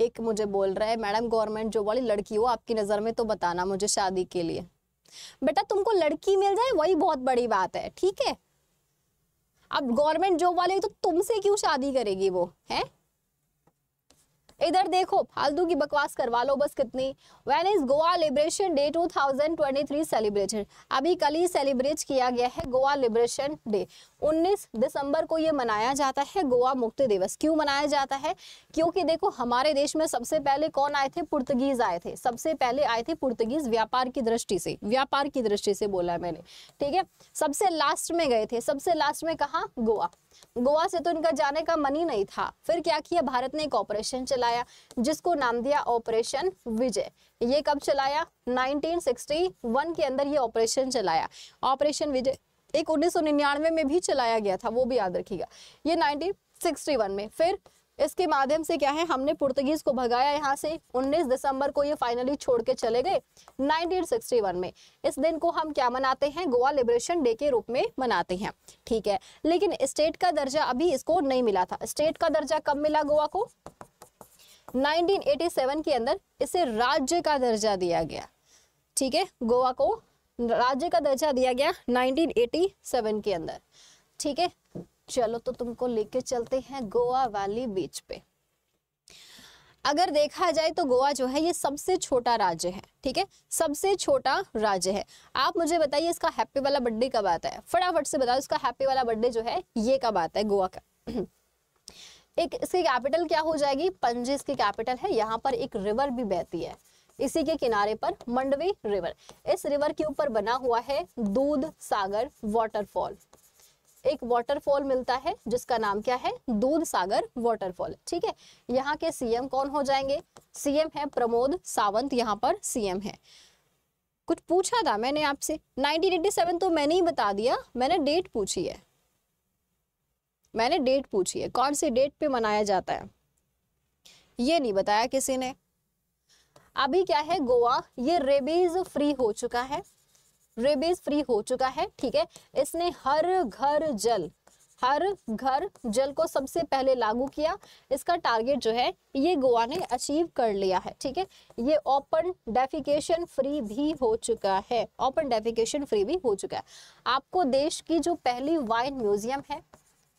एक मुझे बोल रहा है मैडम गवर्नमेंट जॉब वाली लड़की हो आपकी नज़र में तो बताना मुझे शादी के लिए बेटा तुमको लड़की मिल जाए वही बहुत बड़ी बात है ठीक है अब गवर्नमेंट जॉब वाले तो तुमसे क्यों शादी करेगी वो है इधर देखो फालतू की बकवास करवा लो बस कितनी when is Goa Liberation Day 2023 celebrated अभी कल ही सेलिब्रेट किया गया है गोवा लिबरेशन डे 19 दिसंबर को ये मनाया जाता है गोवा मुक्ति दिवस क्यों मनाया जाता है क्योंकि देखो हमारे देश में सबसे पहले कौन आए थे पुर्तगीज आए थे सबसे पहले आए थे पुर्तगीज व्यापार की दृष्टि से व्यापार की दृष्टि से बोला मैंने ठीक है सबसे लास्ट में गए थे सबसे लास्ट में कहा गोवा गोवा से तो इनका जाने का मन ही नहीं था फिर क्या किया भारत ने एक ऑपरेशन चलाया जिसको नाम दिया ऑपरेशन विजय ये कब चलाया 1961 के अंदर ये ऑपरेशन चलाया ऑपरेशन विजय एक उन्नीस में भी चलाया गया था वो भी याद रखिएगा ये 1961 में फिर इसके माध्यम से क्या है हमने पुर्तगीज को भगाया यहाँ से 19 दिसंबर को ये फाइनली छोड़ के चले गए 1961 में इस दिन को हम क्या मनाते हैं गोवा लिबरेशन डे के रूप में मनाते हैं ठीक है लेकिन स्टेट का दर्जा अभी इसको नहीं मिला था स्टेट का दर्जा कब मिला गोवा को 1987 के अंदर इसे राज्य का दर्जा दिया गया ठीक है गोवा को राज्य का दर्जा दिया गया नाइनटीन के अंदर ठीक है चलो तो तुमको लेके चलते हैं गोवा वैली बीच पे अगर देखा जाए तो गोवा जो है ये सबसे छोटा राज्य है ठीक है सबसे छोटा राज्य है आप मुझे बताइए इसका हैप्पी वाला बर्थडे कब आता है फटाफट से बताओ इसका हैप्पी वाला बर्थडे जो है ये कब आता है गोवा का एक इसकी कैपिटल क्या हो जाएगी पंजे इसकी कैपिटल है यहाँ पर एक रिवर भी बहती है इसी के किनारे पर मंडवी रिवर इस रिवर के ऊपर बना हुआ है दूध सागर वाटरफॉल एक वाटरफॉल मिलता है जिसका नाम क्या है दूध सागर वाटरफॉल ठीक है यहाँ के सीएम कौन हो जाएंगे सीएम है प्रमोद सावंत यहाँ पर सीएम है कुछ पूछा था मैंने आपसे 1987 तो मैंने ही बता दिया मैंने डेट पूछी है मैंने डेट पूछी है कौन सी डेट पे मनाया जाता है ये नहीं बताया किसी ने अभी क्या है गोवा ये रेबीज फ्री हो चुका है रेबीज फ्री हो चुका है ठीक है इसने हर घर जल हर घर जल को सबसे पहले लागू किया इसका टारगेट जो है ये गोवा ने अचीव कर लिया है ठीक है ये ओपन डेफिकेशन फ्री भी हो चुका है ओपन डेफिकेशन फ्री भी हो चुका है आपको देश की जो पहली वाइन म्यूजियम है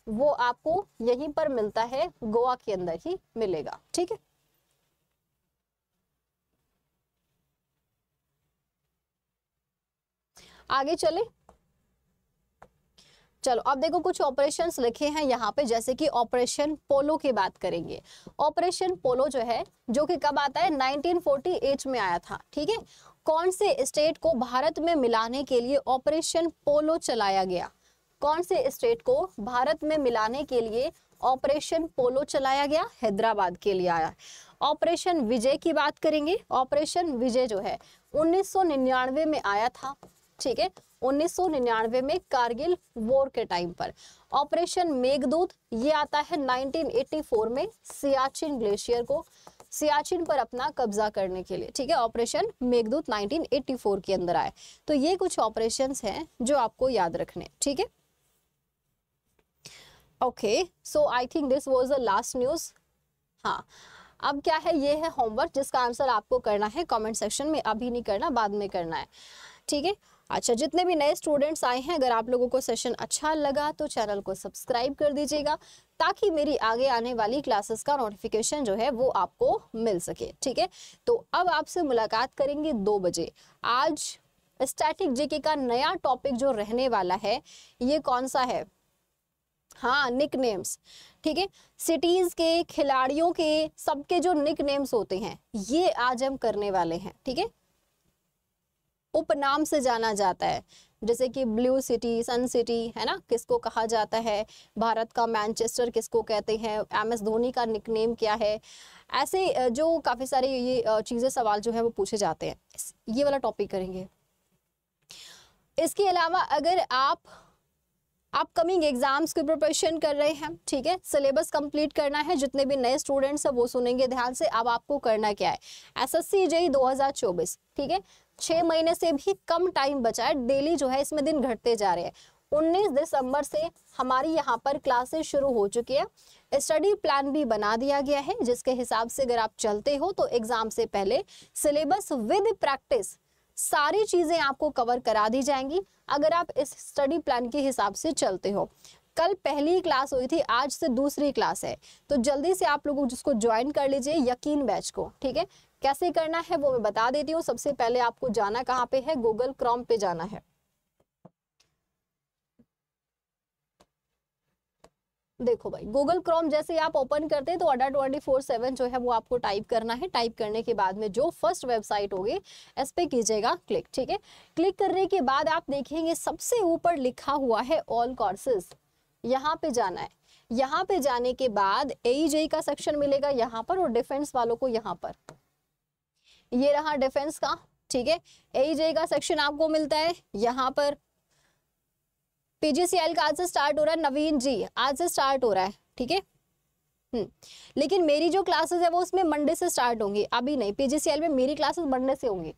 वो आपको यहीं पर मिलता है गोवा के अंदर ही मिलेगा ठीक है आगे चले चलो अब देखो कुछ ऑपरेशंस लिखे हैं यहाँ पे जैसे कि ऑपरेशन पोलो की बात करेंगे ऑपरेशन पोलो जो है जो कि कब आता है 1948 में आया था ठीक है कौन से स्टेट को भारत में मिलाने के लिए ऑपरेशन पोलो चलाया गया कौन से स्टेट को भारत में मिलाने के लिए ऑपरेशन पोलो चलाया गया हैदराबाद के लिए आया ऑपरेशन विजय की बात करेंगे ऑपरेशन विजय जो है 1999 में आया था ठीक है 1999 में कारगिल वॉर के टाइम पर ऑपरेशन मेघदूत ये आता है 1984 में सियाचिन ग्लेशियर को सियाचिन पर अपना कब्जा करने के लिए ठीक है ऑपरेशन मेघदूत 1984 के अंदर आए तो ये कुछ ऑपरेशंस हैं जो आपको याद रखने ठीक है okay so I think this was the last news हाँ अब क्या है ये है होमवर्क जिसका आंसर आपको करना है कमेंट सेक्शन में अभी नहीं करना बाद में करना है ठीक है अच्छा जितने भी नए स्टूडेंट्स आए हैं अगर आप लोगों को सेशन अच्छा लगा तो चैनल को सब्सक्राइब कर दीजिएगा ताकि मेरी आगे आने वाली क्लासेस का नोटिफिकेशन जो है वो आपको मिल सके ठीक है तो अब आपसे मुलाकात करेंगे दो बजे आज स्टैटिक जीके का नया टॉपिक जो रहने वाला है ये कौन सा है हाँ निक नेम्स ठीक है सिटीज के खिलाड़ियों के सबके जो निक नेम्स होते हैं ये आज हम करने वाले हैं ठीक है उपनाम से जाना जाता है जैसे कि ब्लू सिटी सन सिटी है ना किसको कहा जाता है भारत का मैनचेस्टर किसको कहते हैं एम एस धोनी का निकनेम क्या है ऐसे जो काफ़ी सारे ये चीज़ें सवाल जो है वो पूछे जाते हैं ये वाला टॉपिक करेंगे इसके अलावा अगर आप अपकमिंग एग्जाम्स की प्रिपरेशन कर रहे हैं ठीक है सिलेबस कंप्लीट करना है जितने भी नए स्टूडेंट्स हैं वो सुनेंगे ध्यान से अब आपको करना क्या है एसएससी हजार चौबीस ठीक है छह महीने से भी कम टाइम बचा है डेली जो है इसमें दिन घटते जा रहे हैं 19 दिसंबर से हमारी यहाँ पर क्लासेस शुरू हो चुकी है स्टडी प्लान भी बना दिया गया है जिसके हिसाब से अगर आप चलते हो तो एग्जाम से पहले सिलेबस विद प्रैक्टिस सारी चीज़ें आपको कवर करा दी जाएंगी अगर आप इस स्टडी प्लान के हिसाब से चलते हो कल पहली क्लास हुई थी आज से दूसरी क्लास है तो जल्दी से आप लोग जिसको ज्वाइन कर लीजिए यकीन बैच को ठीक है कैसे करना है वो मैं बता देती हूँ सबसे पहले आपको जाना कहाँ पे है गूगल क्रोम पे जाना है देखो भाई गूगल क्रोम जैसे आप ओपन करते हैं तो अडा ट्वेंटी फोर सेवन जो है वो आपको टाइप करना है टाइप करने के बाद में जो फर्स्ट वेबसाइट होगी इस पे कीजिएगा क्लिक ठीक है क्लिक करने के बाद आप देखेंगे सबसे ऊपर लिखा हुआ है ऑल कोर्सेज यहाँ पे जाना है यहाँ पे जाने के बाद ए का सेक्शन मिलेगा यहाँ पर और डिफेंस वालों को यहाँ पर ये रहा डिफेंस का ठीक है एईजे का सेक्शन आपको मिलता है यहाँ पर पीजीसीएल का आज से स्टार्ट हो रहा है नवीन जी आज से स्टार्ट हो रहा है ठीक है हम्म, लेकिन मेरी जो क्लासेस है वो उसमें मंडे से स्टार्ट होंगी अभी नहीं पीजीसीएल में मेरी क्लासेस मंडे से होंगी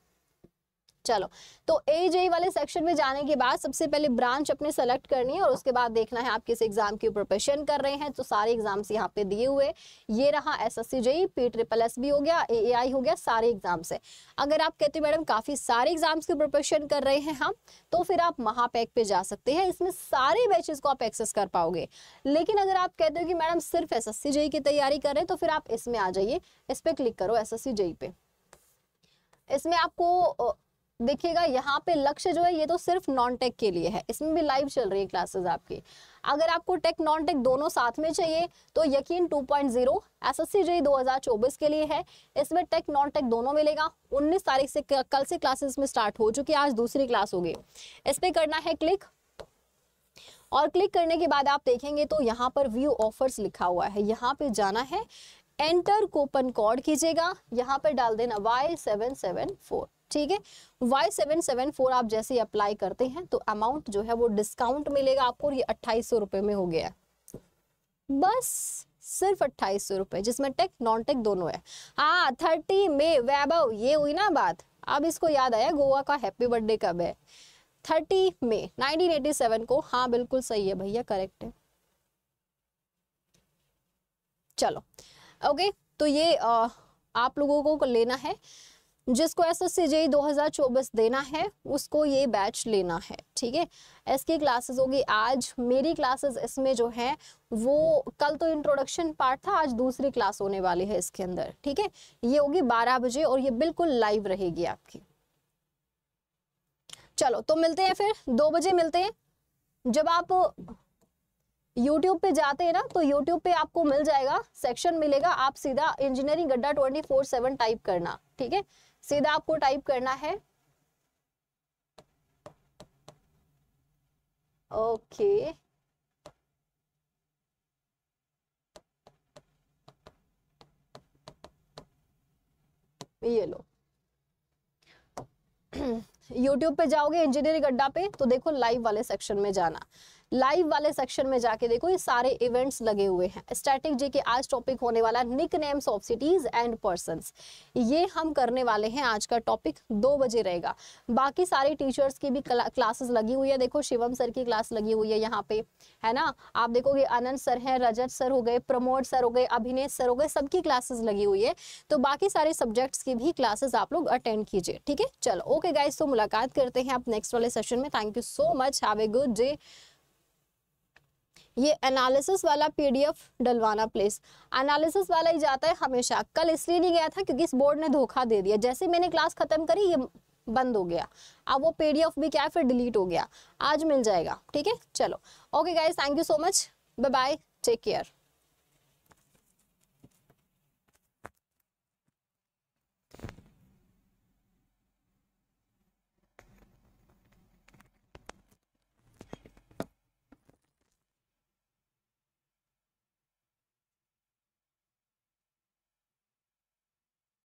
चलो तो ए जे वाले सेक्शन में जाने के बाद सबसे पहले ब्रांच अपने सेलेक्ट करनी है और उसके बाद देखना है आप किस एग्जाम की प्रिपरेशन कर रहे हैं तो सारे एग्जाम्स यहाँ पे दिए हुए ये रहा S S C JE P triple S B हो गया ए आई हो गया सारे एग्जाम्स है अगर आप कहते हैं मैडम काफी सारे एग्जाम्स की प्रिपरेशन कर रहे हैं हम तो फिर आप महापैक पे जा सकते हैं इसमें सारे बैचेस को आप एक्सेस कर पाओगे लेकिन अगर आप कहते हो कि मैडम सिर्फ एस एस सी जेई की तैयारी कर रहे हैं तो फिर आप इसमें आ जाइए इस पर क्लिक करो एस एस सी जेई पे इसमें आपको देखिएगा यहाँ पे लक्ष्य जो है ये तो सिर्फ नॉन टेक के लिए है इसमें भी लाइव चल रही है क्लासेस आपकी अगर आपको टेक नॉन टेक दोनों साथ में चाहिए तो यकीन 2.0 दो हजार चौबीस के लिए है इसमें टेक नॉन टेक दोनों मिलेगा 19 तारीख से कल से क्लासेस में स्टार्ट हो चुकी है आज दूसरी क्लास होगी इस पर करना है क्लिक और क्लिक करने के बाद आप देखेंगे तो यहाँ पर व्यू ऑफर्स लिखा हुआ है यहाँ पे जाना है एंटर कूपन कोड कीजिएगा यहाँ पर डाल देना वाई सेवन सेवन फोर ठीक है वाई सेवन सेवन फोर आप जैसे अप्लाई करते हैं तो अमाउंट जो है वो डिस्काउंट मिलेगा आपको ये अट्ठाईस सौ रुपये में हो गया है बस सिर्फ अट्ठाईस सौ रुपये जिसमें टेक नॉन टेक दोनों है हाँ थर्टी मे वैभव ये हुई ना बात अब इसको याद आया गोवा का हैप्पी बर्थडे कब है thirty May nineteen eighty seven को हाँ बिल्कुल सही है भैया करेक्ट है चलो ओके तो ये आ, आप लोगों को लेना है जिसको एस एस सी जे दो देना है उसको ये बैच लेना है ठीक है इसकी क्लासेस होगी आज मेरी क्लासेस इसमें जो है वो कल तो इंट्रोडक्शन पार्ट था आज दूसरी क्लास होने वाली है इसके अंदर ठीक है ये होगी बारह बजे और ये बिल्कुल लाइव रहेगी आपकी चलो तो मिलते हैं फिर दो बजे मिलते हैं जब आप यूट्यूब पे जाते हैं ना तो यूट्यूब पे आपको मिल जाएगा सेक्शन मिलेगा आप सीधा इंजीनियरिंग गड्ढा ट्वेंटी फोर सेवन टाइप करना ठीक है सीधा आपको टाइप करना है ओके ये लो यूट्यूब पे जाओगे इंजीनियरिंग अड्डा पे तो देखो लाइव वाले सेक्शन में जाना लाइव वाले सेक्शन में जाके देखो ये सारे इवेंट्स लगे हुए हैं स्टैटिक जी के आज टॉपिक होने वाला nicknames of cities and person ये हम करने वाले हैं आज का टॉपिक दो बजे रहेगा बाकी सारे टीचर्स की भी क्लासेस लगी हुई है देखो शिवम सर की क्लास लगी हुई है यहाँ पे है ना आप देखोगे अनंत सर हैं रजत सर हो गए प्रमोद सर हो गए अभिनय सर हो गए सबकी क्लासेस लगी हुई है तो बाकी सारे सब्जेक्ट्स की भी क्लासेस आप लोग अटेंड कीजिए ठीक है चलो ओके गाइज तो मुलाकात करते हैं आप नेक्स्ट वाले सेशन में thank you so much have a good day ये एनालिसिस वाला पीडीएफ डलवाना प्लीज एनालिसिस वाला ही जाता है हमेशा कल इसलिए नहीं गया था क्योंकि इस बोर्ड ने धोखा दे दिया जैसे मैंने क्लास खत्म करी ये बंद हो गया अब वो पीडीएफ भी क्या है फिर डिलीट हो गया आज मिल जाएगा ठीक है चलो okay guys thank you so much bye bye take care